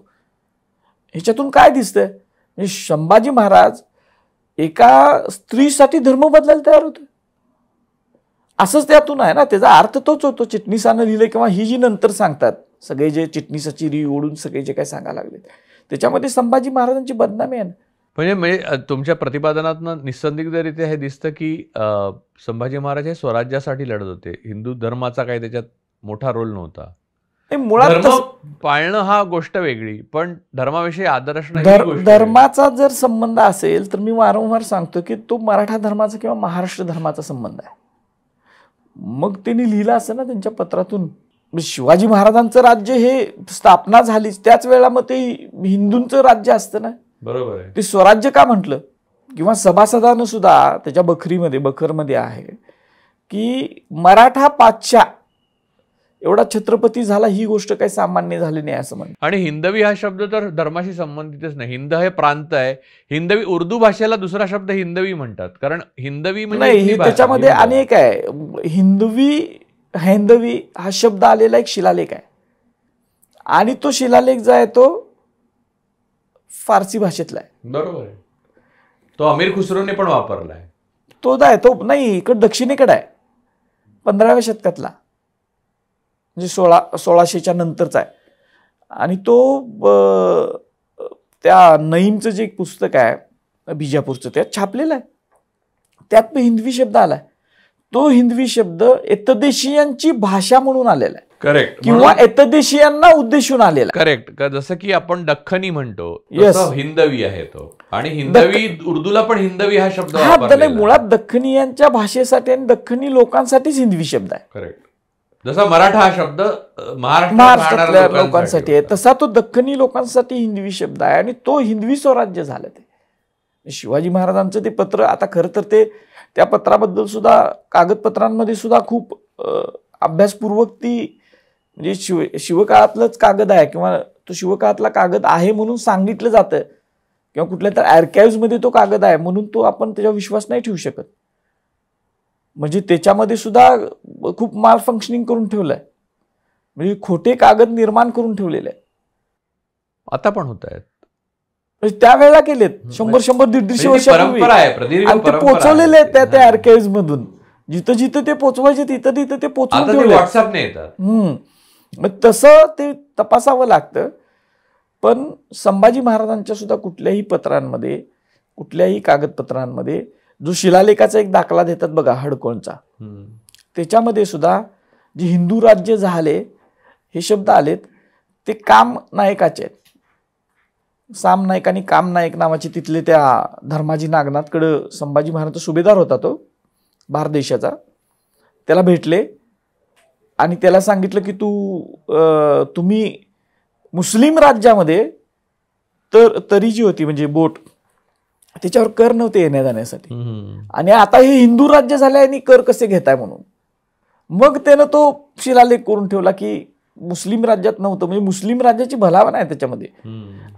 ह्याच्यातून काय दिसतंय म्हणजे संभाजी महाराज एका स्त्रीसाठी धर्म बदलायला तयार होतो असंच त्यातून आहे ना त्याचा अर्थ तोच होतो चिटणीसानं लिहिलं किंवा ही जी नंतर सांगतात सगळे जे चिटणीसाची री ओढून सगळे जे काही सांगायला लागले त्याच्यामध्ये संभाजी महाराजांची बदनामी आहे म्हणजे म्हणजे तुमच्या प्रतिपादनातनं निसंदिग्धरित्या हे दिसतं की संभाजी महाराज हे स्वराज्यासाठी लढत होते हिंदू धर्माचा काही त्याच्यात मोठा रोल नव्हता मुळात पाळणं हा गोष्ट वेगळी पण धर्माविषयी आदर धर्माचा जर संबंध असेल तर मी वारंवार सांगतो की तो मराठा धर्माचा किंवा महाराष्ट्र धर्माचा संबंध आहे मग त्यांनी लिहिलं असं ना त्यांच्या पत्रातून म्हणजे शिवाजी महाराजांचं राज्य हे स्थापना झालीच त्याच वेळा मग ते हिंदूंचं राज्य असतं ना बरोबर ते स्वराज्य का म्हटलं किंवा सभासदानं सुद्धा त्याच्या बखरीमध्ये बखरमध्ये आहे की मराठा पाचशा एवढा छत्रपती झाला ही गोष्ट काही सामान्य झाली नाही असं म्हणत आणि हिंदवी हा शब्द तर धर्माशी संबंधितच नाही हिंद हे प्रांत आहे हिंदवी उर्दू भाषेला दुसरा शब्द हिंदवी म्हणतात कारण हिंदवी म्हणजे त्याच्यामध्ये अनेक आहे हिंदवी हैंदवी हा शब्द आलेला एक शिलालेख आहे आणि तो शिलालेख जो आहे तो फारसी भाषेतला आहे बरोबर तो अमीर खुसरोने पण वापरला आहे तो आहे तो नाही इकडे दक्षिणेकडे आहे पंधराव्या शतकातला म्हणजे सोळा सोळाशेच्या नंतरचा आहे आणि तो त्या नईमचं जे पुस्तक आहे बीजापूरचं त्यात छापलेलं आहे त्यात हिंदवी शब्द आलाय तो हिंदवी शब्द एतदेशीयांची भाषा म्हणून आलेला आहे करेक्ट किंवा एतदेशीयांना उद्देशून आलेला करेक्ट जसं की आपण दख्खनी म्हणतो येस हिंदवी आहे तो आणि हिंदवी उर्दूला पण हिंदवी हा शब्द हा नाही मुळात दख्खनीयांच्या भाषेसाठी आणि दख्खनी लोकांसाठीच हिंदवी शब्द आहे करेक्ट जसा मराठा हा शब्द महाराष्ट्रातल्या लोकांसाठी आहे तसा तो दख्खनी लोकांसाठी हिंदवी शब्द आहे आणि तो हिंदवी स्वराज्य झालं ते शिवाजी महाराजांचं ते पत्र आता खरं तर ते त्या पत्राबद्दल सुद्धा कागदपत्रांमध्ये सुद्धा खूप अभ्यासपूर्वक ती म्हणजे शिव शिवकाळातलंच कागद आहे किंवा तो शिवकाळातला कागद आहे म्हणून सांगितलं जातं किंवा कुठल्या तर मध्ये तो कागद आहे म्हणून तो आपण त्याच्यावर विश्वास नाही ठेवू शकत म्हणजे त्याच्यामध्ये सुद्धा खूप माल फंक्शनिंग करून ठेवलं आहे म्हणजे खोटे कागद निर्माण करून ठेवलेले आहे आता पण होत आहेत म्हणजे त्यावेळेला केलेत शंभर शंभर दीड दीडशे म्हणजे वर्ष आणि ते पोचवलेले आहेत त्या त्या मधून जिथं जिथं ते पोचवायचे तिथं तिथं ते पोचवून ठेवले तसं ते तपासावं लागतं पण संभाजी महाराजांच्या सुद्धा कुठल्याही पत्रांमध्ये कुठल्याही कागदपत्रांमध्ये जो शिलालेखाचा एक दाखला देतात बघा हडकोणचा त्याच्यामध्ये सुद्धा जे हिंदू राज्य झाले हे शब्द आलेत ते काम नायकाचे आहेत साम नाईक आणि काम नाईक नावाचे तिथले त्या धर्माजी नागनाथकडं संभाजी महाराजचा सुभेदार होता तो भारत देशाचा त्याला भेटले आणि त्याला सांगितलं की तू तुम्ही मुस्लिम राज्यामध्ये तर तरी जी होती म्हणजे बोट त्याच्यावर कर नव्हते येण्या जाण्यासाठी आणि आता हे हिंदू राज्य झाले आणि कर कसे घेताय म्हणून मग त्यानं तो शिलालेख करून ठेवला की मुस्लिम राज्यात नव्हतं म्हणजे मुस्लिम राज्याची भलावा नाही त्याच्यामध्ये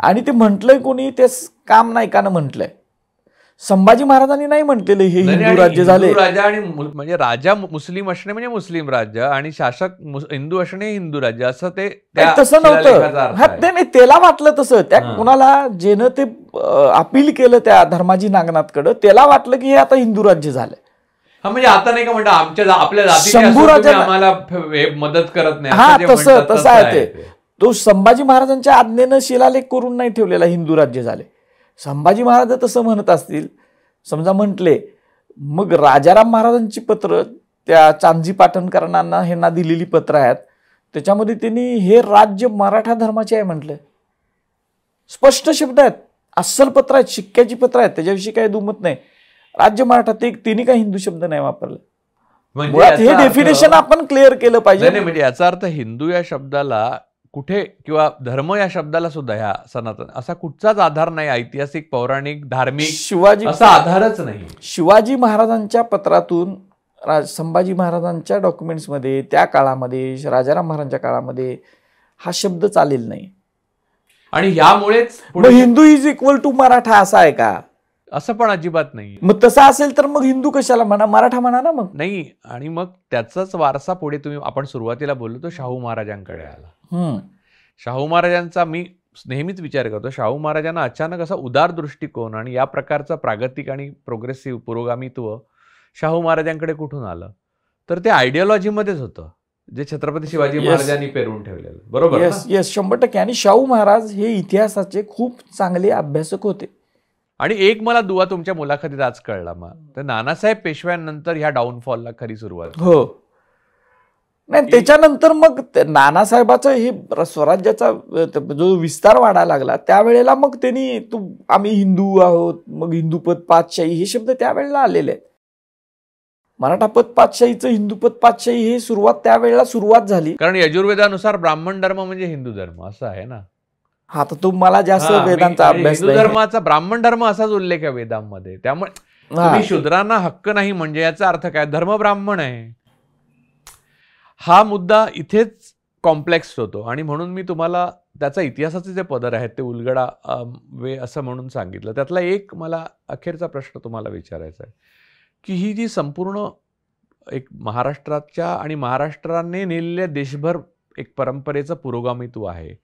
आणि ते म्हटलंय कोणी ते काम नायकानं म्हटलंय संभाजी महाराजांनी नाही म्हटलेले हे हिंदू राज्य झाले राजा आणि म्हणजे राजा मुस्लिम असणे म्हणजे मुस्लिम राज्य आणि शासक हिंदू असणे हिंदू राज्य असं ते तसं नव्हतं ते नाही त्याला वाटलं तसं त्या कोणाला जेनं ते अपील केलं त्या धर्माजी नागनाथकडं त्याला वाटलं की हे आता हिंदू राज्य झालं हा म्हणजे आता नाही का म्हणतात आमच्या आपल्या शंभूराजा आम्हाला मदत करत नाही हा तसं तसं आहे ते तो संभाजी महाराजांच्या आज्ञेनं शिलालेख करून नाही ठेवलेला हिंदू राज्य झाले संभाजी महाराज तसं म्हणत असतील समजा म्हटले मग राजाराम महाराजांची पत्र त्या चांदजी पाटणकरांना ह्यांना दिलेली पत्र आहेत त्याच्यामध्ये त्यांनी हे राज्य मराठा धर्माचे आहे म्हटलं स्पष्ट शब्द आहेत अस्सल पत्र आहेत शिक्क्याची पत्र आहेत त्याच्याविषयी काही दुमत नाही राज्य मराठा एक तिने काही हिंदू शब्द नाही वापरला म्हणजे हे डेफिनेशन आपण क्लिअर केलं पाहिजे म्हणजे याचा अर्थ हिंदू या शब्दाला कुठे किंवा धर्म या शब्दाला सुद्धा ह्या सनातन असा कुठचाच आधार नाही ऐतिहासिक पौराणिक धार्मिक शिवाजी असा आधारच नाही शिवाजी महाराजांच्या पत्रातून राज संभाजी महाराजांच्या डॉक्युमेंट्समध्ये त्या काळामध्ये राजाराम महाराजांच्या काळामध्ये हा शब्द चालेल नाही आणि यामुळेच Hindu is equal to Maratha असा आहे का असं पण अजिबात नाही मग तसं असेल तर मग हिंदू कशाला म्हणा मराठा म्हणा ना मग नाही आणि मग त्याचाच वारसा पुढे तुम्ही आपण सुरुवातीला बोललो तो शाहू महाराजांकडे आला शाहू महाराजांचा मी नेहमीच विचार करतो शाहू महाराजांना अचानक असा उदार दृष्टिकोन आणि या प्रकारचा प्रागतिक आणि प्रोग्रेसिव्ह पुरोगामित्व शाहू महाराजांकडे कुठून आलं तर ते मध्येच होतं जे छत्रपती शिवाजी महाराजांनी पेरून ठेवलेलं बरोबर येस शंभर टक्के आणि शाहू महाराज हे इतिहासाचे खूप चांगले अभ्यासक होते आणि एक मला दुवा तुमच्या मुलाखतीत आज कळला मग तर नानासाहेब पेशव्यानंतर ह्या डाऊनफॉलला खरी सुरुवात हो नाही त्याच्यानंतर मग नानासाहेबाचं हे स्वराज्याचा जो विस्तार वाढायला लागला त्यावेळेला मग त्यांनी तू आम्ही हिंदू आहोत मग हिंदूपद पाचशाही हे शब्द त्यावेळेला आलेले आहेत मराठा पद पाचशाहीचं हिंदूपद पाचशाही हे सुरुवात त्यावेळेला सुरुवात झाली कारण यजुर्वेदानुसार ब्राह्मण धर्म म्हणजे हिंदू धर्म असं आहे ना हा तर तू मला जास्त वेदांचा अभ्यास धर्माचा ब्राह्मण धर्म असाच उल्लेख आहे वेदांमध्ये त्यामुळे शूद्रांना हक्क नाही म्हणजे याचा अर्थ काय धर्म ब्राह्मण आहे हा मुद्दा इथेच कॉम्प्लेक्स होतो आणि म्हणून मी तुम्हाला त्याचा इतिहासाचे जे पदर आहेत ते उलगडा वे असं म्हणून सांगितलं त्यातला एक मला अखेरचा प्रश्न तुम्हाला विचारायचा आहे की ही जी संपूर्ण एक महाराष्ट्राच्या आणि महाराष्ट्राने नेलेल्या देशभर एक परंपरेचं तू आहे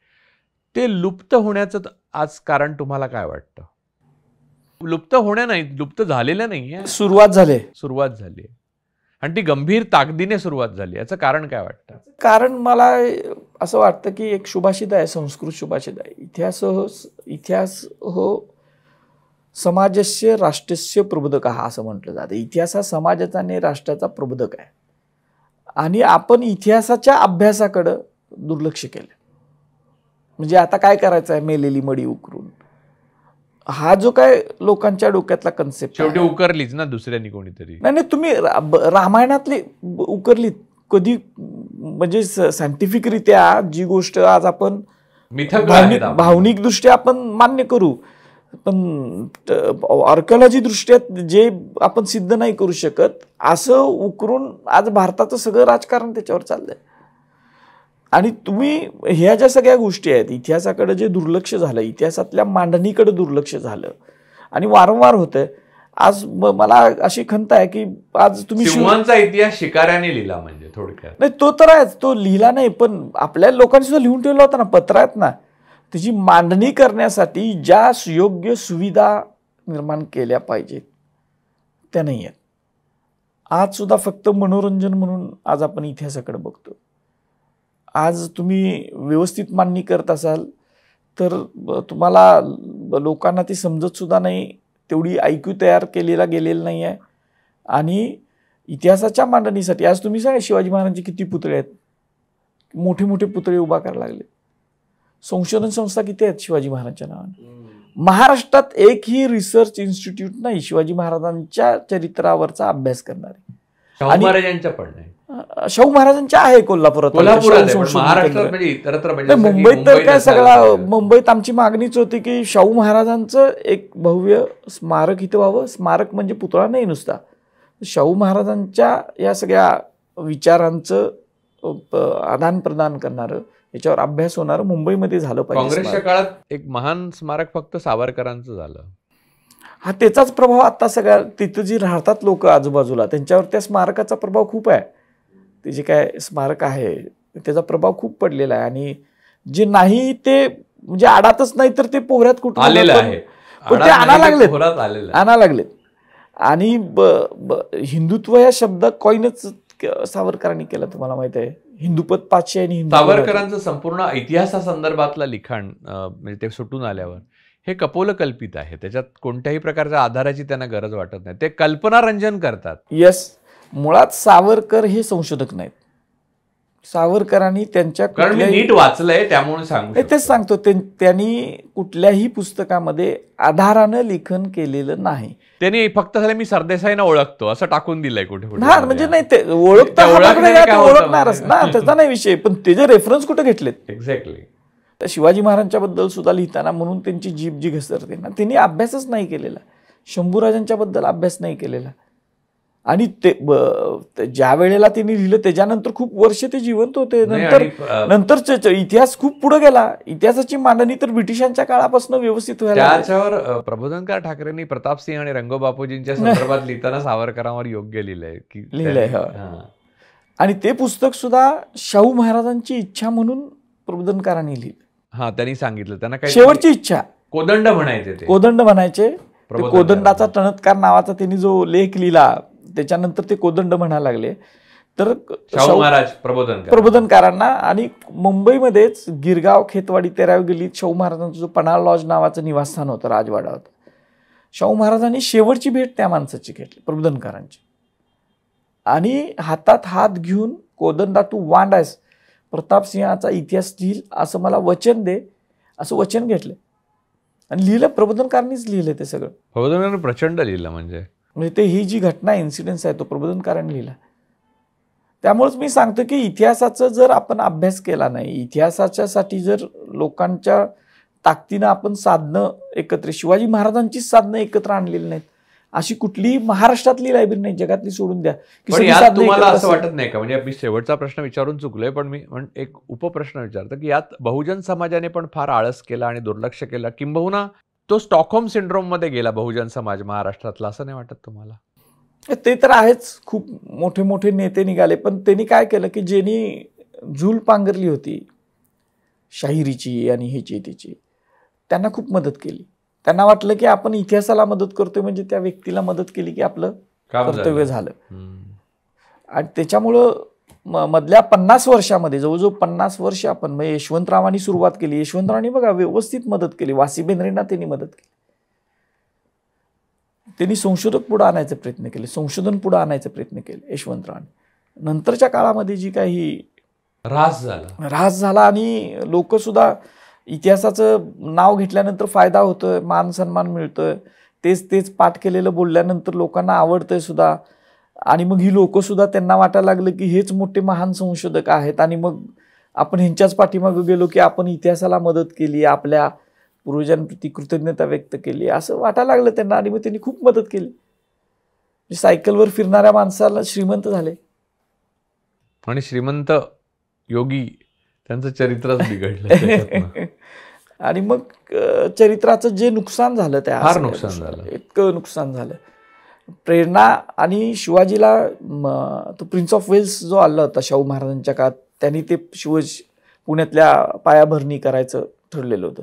ते लुप्त होण्याचं आज कारण तुम्हाला काय वाटतं लुप्त होण्या नाही लुप्त झालेल्या नाही सुरुवात झाली सुरुवात झाली आणि ती गंभीर ताकदीने सुरुवात झाली याचं कारण काय वाटतं कारण मला असं वाटतं की एक शुभाषित आहे संस्कृत शुभाषित आहे इतिहास हो इतिहास हो समाजस्य राष्ट्रस्य प्रबोधक हा असं म्हटलं जातं इतिहास हा समाजाचा आणि राष्ट्राचा प्रबोधक आहे आणि आपण इतिहासाच्या अभ्यासाकडं दुर्लक्ष केलं म्हणजे आता काय करायचं आहे मेलेली मडी उकरून हा जो काय लोकांच्या डोक्यातला कन्सेप्ट शेवटी उकरलीच ना दुसऱ्यांनी कोणीतरी नाही नाही तुम्ही रामायणातली उकरली कधी म्हणजे सायंटिफिकरित्या जी गोष्ट आज आपण भावनिक दृष्ट्या आपण मान्य करू पण ऑर्कोलॉजी दृष्ट्या जे आपण सिद्ध नाही करू शकत असं उकरून आज भारताचं सगळं राजकारण त्याच्यावर चाललंय आणि तुम्ही ह्या ज्या सगळ्या गोष्टी आहेत इतिहासाकडे जे दुर्लक्ष झालं इतिहासातल्या मांडणीकडे दुर्लक्ष झालं आणि वारंवार होतंय आज मला अशी खंत आहे की आज तुम्ही शिवांचा इतिहास शिकाऱ्याने लिहिला म्हणजे थोडक्यात नाही तो तर आहेच तो लिहिला नाही पण आपल्या लोकांनी सुद्धा लिहून ठेवला होता ना पत्रात ना त्याची मांडणी करण्यासाठी ज्या योग्य सुविधा निर्माण केल्या पाहिजेत त्या नाही आहेत आज सुद्धा फक्त मनोरंजन म्हणून आज आपण इतिहासाकडे बघतो आज तुम्ही व्यवस्थित मांडणी करत असाल तर तुम्हाला लोकांना ती सुद्धा नाही तेवढी आयक्यू तयार केलेला गेलेला नाही आहे आणि इतिहासाच्या मांडणीसाठी आज तुम्ही सांगा शिवाजी महाराजांचे किती पुतळे आहेत मोठे मोठे पुतळे उभा करायला लागले संशोधन संस्था किती आहेत शिवाजी महाराजांच्या नावाने महाराष्ट्रात एकही रिसर्च इन्स्टिट्यूट नाही शिवाजी महाराजांच्या चरित्रावरचा अभ्यास करणारे आणि पण नाही शाहू महाराजांच्या आहे कोल्हापुरात म्हणजे म्हणजे म्हणजे मुंबईत तर काय सगळा मुंबईत आमची मागणीच होती की शाहू महाराजांचं एक भव्य स्मारक इथं व्हावं स्मारक म्हणजे पुतळा नाही नुसता शाहू महाराजांच्या या सगळ्या विचारांचं आदान प्रदान करणारं याच्यावर अभ्यास होणार मुंबईमध्ये झालं पाहिजे काँग्रेसच्या काळात एक महान स्मारक फक्त सावरकरांचं झालं हा त्याचाच प्रभाव आता सगळ्या तिथं जी राहतात लोक आजूबाजूला त्यांच्यावर त्या स्मारकाचा प्रभाव खूप आहे ते जे काय स्मारक आहे त्याचा प्रभाव खूप पडलेला आहे आणि जे नाही ते म्हणजे आडातच नाही तर ते पोहऱ्यात कुठं आलेलं आहे पण ते आणा लागले आणा लागले आणि हिंदुत्व या शब्द कॉईनच सावरकरांनी केलं तुम्हाला माहित आहे हिंदुपद पाचशे आणि सावरकरांचं संपूर्ण इतिहासा संदर्भातलं लिखाण म्हणजे ते सुटून आल्यावर हे कपोलकल्पित आहे त्याच्यात कोणत्याही प्रकारच्या आधाराची त्यांना गरज वाटत नाही ते कल्पनारंजन करतात येस मुळात सावरकर हे संशोधक नाहीत सावरकरांनी त्यांच्या नीट वाचलंय त्यामुळे सांगू तेच सांगतो त्यांनी कुठल्याही पुस्तकामध्ये आधारानं लेखन केलेलं नाही त्यांनी फक्त मी सरदेसाईना ओळखतो असं टाकून दिलंय कुठे हा म्हणजे नाही ते ओळखता ओळखणारच ना त्याचा नाही विषय पण त्याचे रेफरन्स कुठे घेतलेत एक्झॅक्टली तर शिवाजी महाराजांच्या बद्दल सुद्धा लिहिताना म्हणून त्यांची जीभ जी घसरते ना त्यांनी अभ्यासच नाही केलेला शंभूराजांच्या बद्दल अभ्यास नाही केलेला आणि ते ज्या वेळेला त्यांनी लिहिलं त्याच्यानंतर खूप वर्ष ते जिवंत होते नंतर नंतर इतिहास खूप पुढे गेला इतिहासाची मांडणी तर ब्रिटिशांच्या काळापासून व्यवस्थित त्याच्यावर प्रबोधनकार ठाकरेंनी प्रताप सिंह आणि बापूजींच्या (laughs) संदर्भात लिहिताना सावरकरांवर योग्य लिहिलंय की लिहिलंय हो. आणि ते पुस्तक सुद्धा शाहू महाराजांची इच्छा म्हणून प्रबोधनकारांनी लिहिलं हा त्यांनी सांगितलं त्यांना काय शेवटची इच्छा कोदंड म्हणायचे कोदंड म्हणायचे कोदंडाचा तणत्कार नावाचा त्यांनी जो लेख लिहिला त्याच्यानंतर ते कोदंड म्हणायला लागले तर शाहू महाराज प्रबोधन प्रबोधनकारांना आणि मुंबईमध्येच गिरगाव खेतवाडी तेराव गेली शाहू महाराजांचं जो पणाळ लॉज नावाचं निवासस्थान होतं राजवाडा होतं शाहू महाराजांनी शेवटची भेट त्या माणसाची घेतली प्रबोधनकारांची आणि हातात हात घेऊन कोदंडा तू वांड आहेस प्रतापसिंहाचा इतिहास लिहिल असं मला वचन दे असं वचन घेतलं आणि लिहिलं प्रबोधनकारांनीच लिहिलं ते सगळं प्रबोधनकारांनी प्रचंड लिहिलं म्हणजे म्हणजे ते ही जी घटना इन्सिडेंट्स आहे तो कारण लिहिला त्यामुळेच मी सांगतो की इतिहासाचा जर आपण अभ्यास केला नाही इतिहासाच्यासाठी जर लोकांच्या ताकदीनं आपण साधनं एकत्र शिवाजी महाराजांचीच साधनं एकत्र आणलेली नाहीत अशी कुठलीही महाराष्ट्रातली लायब्ररी नाही जगातली सोडून द्या तुम्हाला असं वाटत नाही का म्हणजे मी शेवटचा प्रश्न विचारून चुकलोय पण मी एक उपप्रश्न विचारतो की यात बहुजन समाजाने पण फार आळस केला आणि दुर्लक्ष केला किंबहुना तो स्टॉकहोम मध्ये गेला बहुजन समाज महाराष्ट्रातला असं नाही वाटत तुम्हाला ते तर आहेच खूप मोठे मोठे नेते निघाले पण त्यांनी काय केलं की ज्यांनी झूल पांघरली होती शाहिरीची आणि ह्याची तिची त्यांना खूप मदत केली त्यांना वाटलं की आपण इतिहासाला मदत करतोय म्हणजे त्या व्यक्तीला मदत केली की आपलं कर्तव्य झालं आणि त्याच्यामुळं म मधल्या पन्नास वर्षामध्ये जवळजवळ पन्नास वर्ष आपण म्हणजे यशवंतरावांनी सुरुवात केली यशवंतरावांनी बघा व्यवस्थित मदत केली वासी बेंद्रेंना त्यांनी मदत केली त्यांनी संशोधक पुढे आणायचा प्रयत्न केले संशोधन पुढे आणायचा प्रयत्न केले यशवंतरावांनी नंतरच्या काळामध्ये जी काही रास झाला रास झाला आणि लोकसुद्धा इतिहासाचं नाव घेतल्यानंतर फायदा होतोय मान सन्मान मिळतोय तेच तेच पाठ केलेलं बोलल्यानंतर लोकांना आवडतंय सुद्धा आणि मग ही लोकसुद्धा त्यांना वाटायला लागलं की हेच मोठे महान संशोधक आहेत आणि मग आपण ह्यांच्याच पाठीमागं गेलो की आपण इतिहासाला मदत केली आपल्या पूर्वजांप्रती कृतज्ञता व्यक्त केली असं वाटायला लागलं त्यांना आणि मग त्यांनी खूप मदत केली म्हणजे सायकलवर फिरणाऱ्या माणसाला श्रीमंत झाले आणि श्रीमंत योगी त्यांचं चरित्र बिघडलं (laughs) आणि मग चरित्राचं जे नुकसान झालं त्या फार नुकसान झालं इतकं नुकसान झालं प्रेरणा आणि शिवाजीला तो प्रिन्स ऑफ वेल्स जो आला होता शाहू महाराजांच्या काळात त्यांनी ते शिवज पुण्यातल्या पायाभरणी करायचं ठरलेलं होतं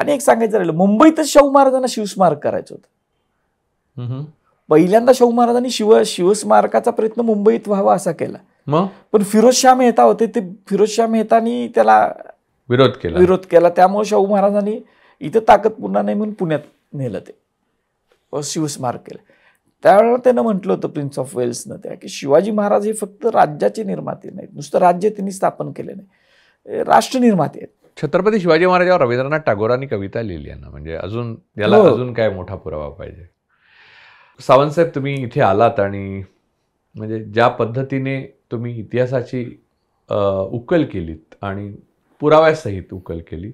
आणि एक सांगायचं राहिलं मुंबईतच शाहू महाराजांना शिवस्मारक करायचं होतं पहिल्यांदा शाहू महाराजांनी शिव शिवस्मारकाचा प्रयत्न मुंबईत व्हावा असा केला पण फिरोज शाह मेहता होते ते फिरोज शाह मेहतानी त्याला विरोध केला विरोध केला त्यामुळे शाहू महाराजांनी इथं ताकद पूर्ण नाही म्हणून पुण्यात नेलं ते शिवस्मारक केलं त्यावेळेला त्यानं म्हटलं होतं प्रिन्स ऑफ वेल्सनं त्या की शिवाजी महाराज हे फक्त राज्याचे निर्माते नाहीत नुसतं राज्य त्यांनी स्थापन केले नाही राष्ट्र निर्माते आहेत छत्रपती शिवाजी महाराजावर रवींद्रनाथ टागोरांनी कविता लिहिली आहे ना म्हणजे अजून याला हो. अजून काय मोठा पुरावा पाहिजे सावंतसाहेब तुम्ही इथे आलात आणि म्हणजे ज्या पद्धतीने तुम्ही इतिहासाची उकल केलीत आणि पुराव्यासहित उकल केली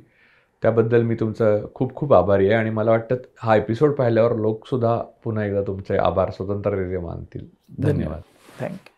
त्याबद्दल मी तुमचं खूप खूप आभारी आहे आणि मला वाटतं हा एपिसोड पाहिल्यावर लोकसुद्धा पुन्हा एकदा तुमचे आभार स्वतंत्र मानतील धन्यवाद थँक्यू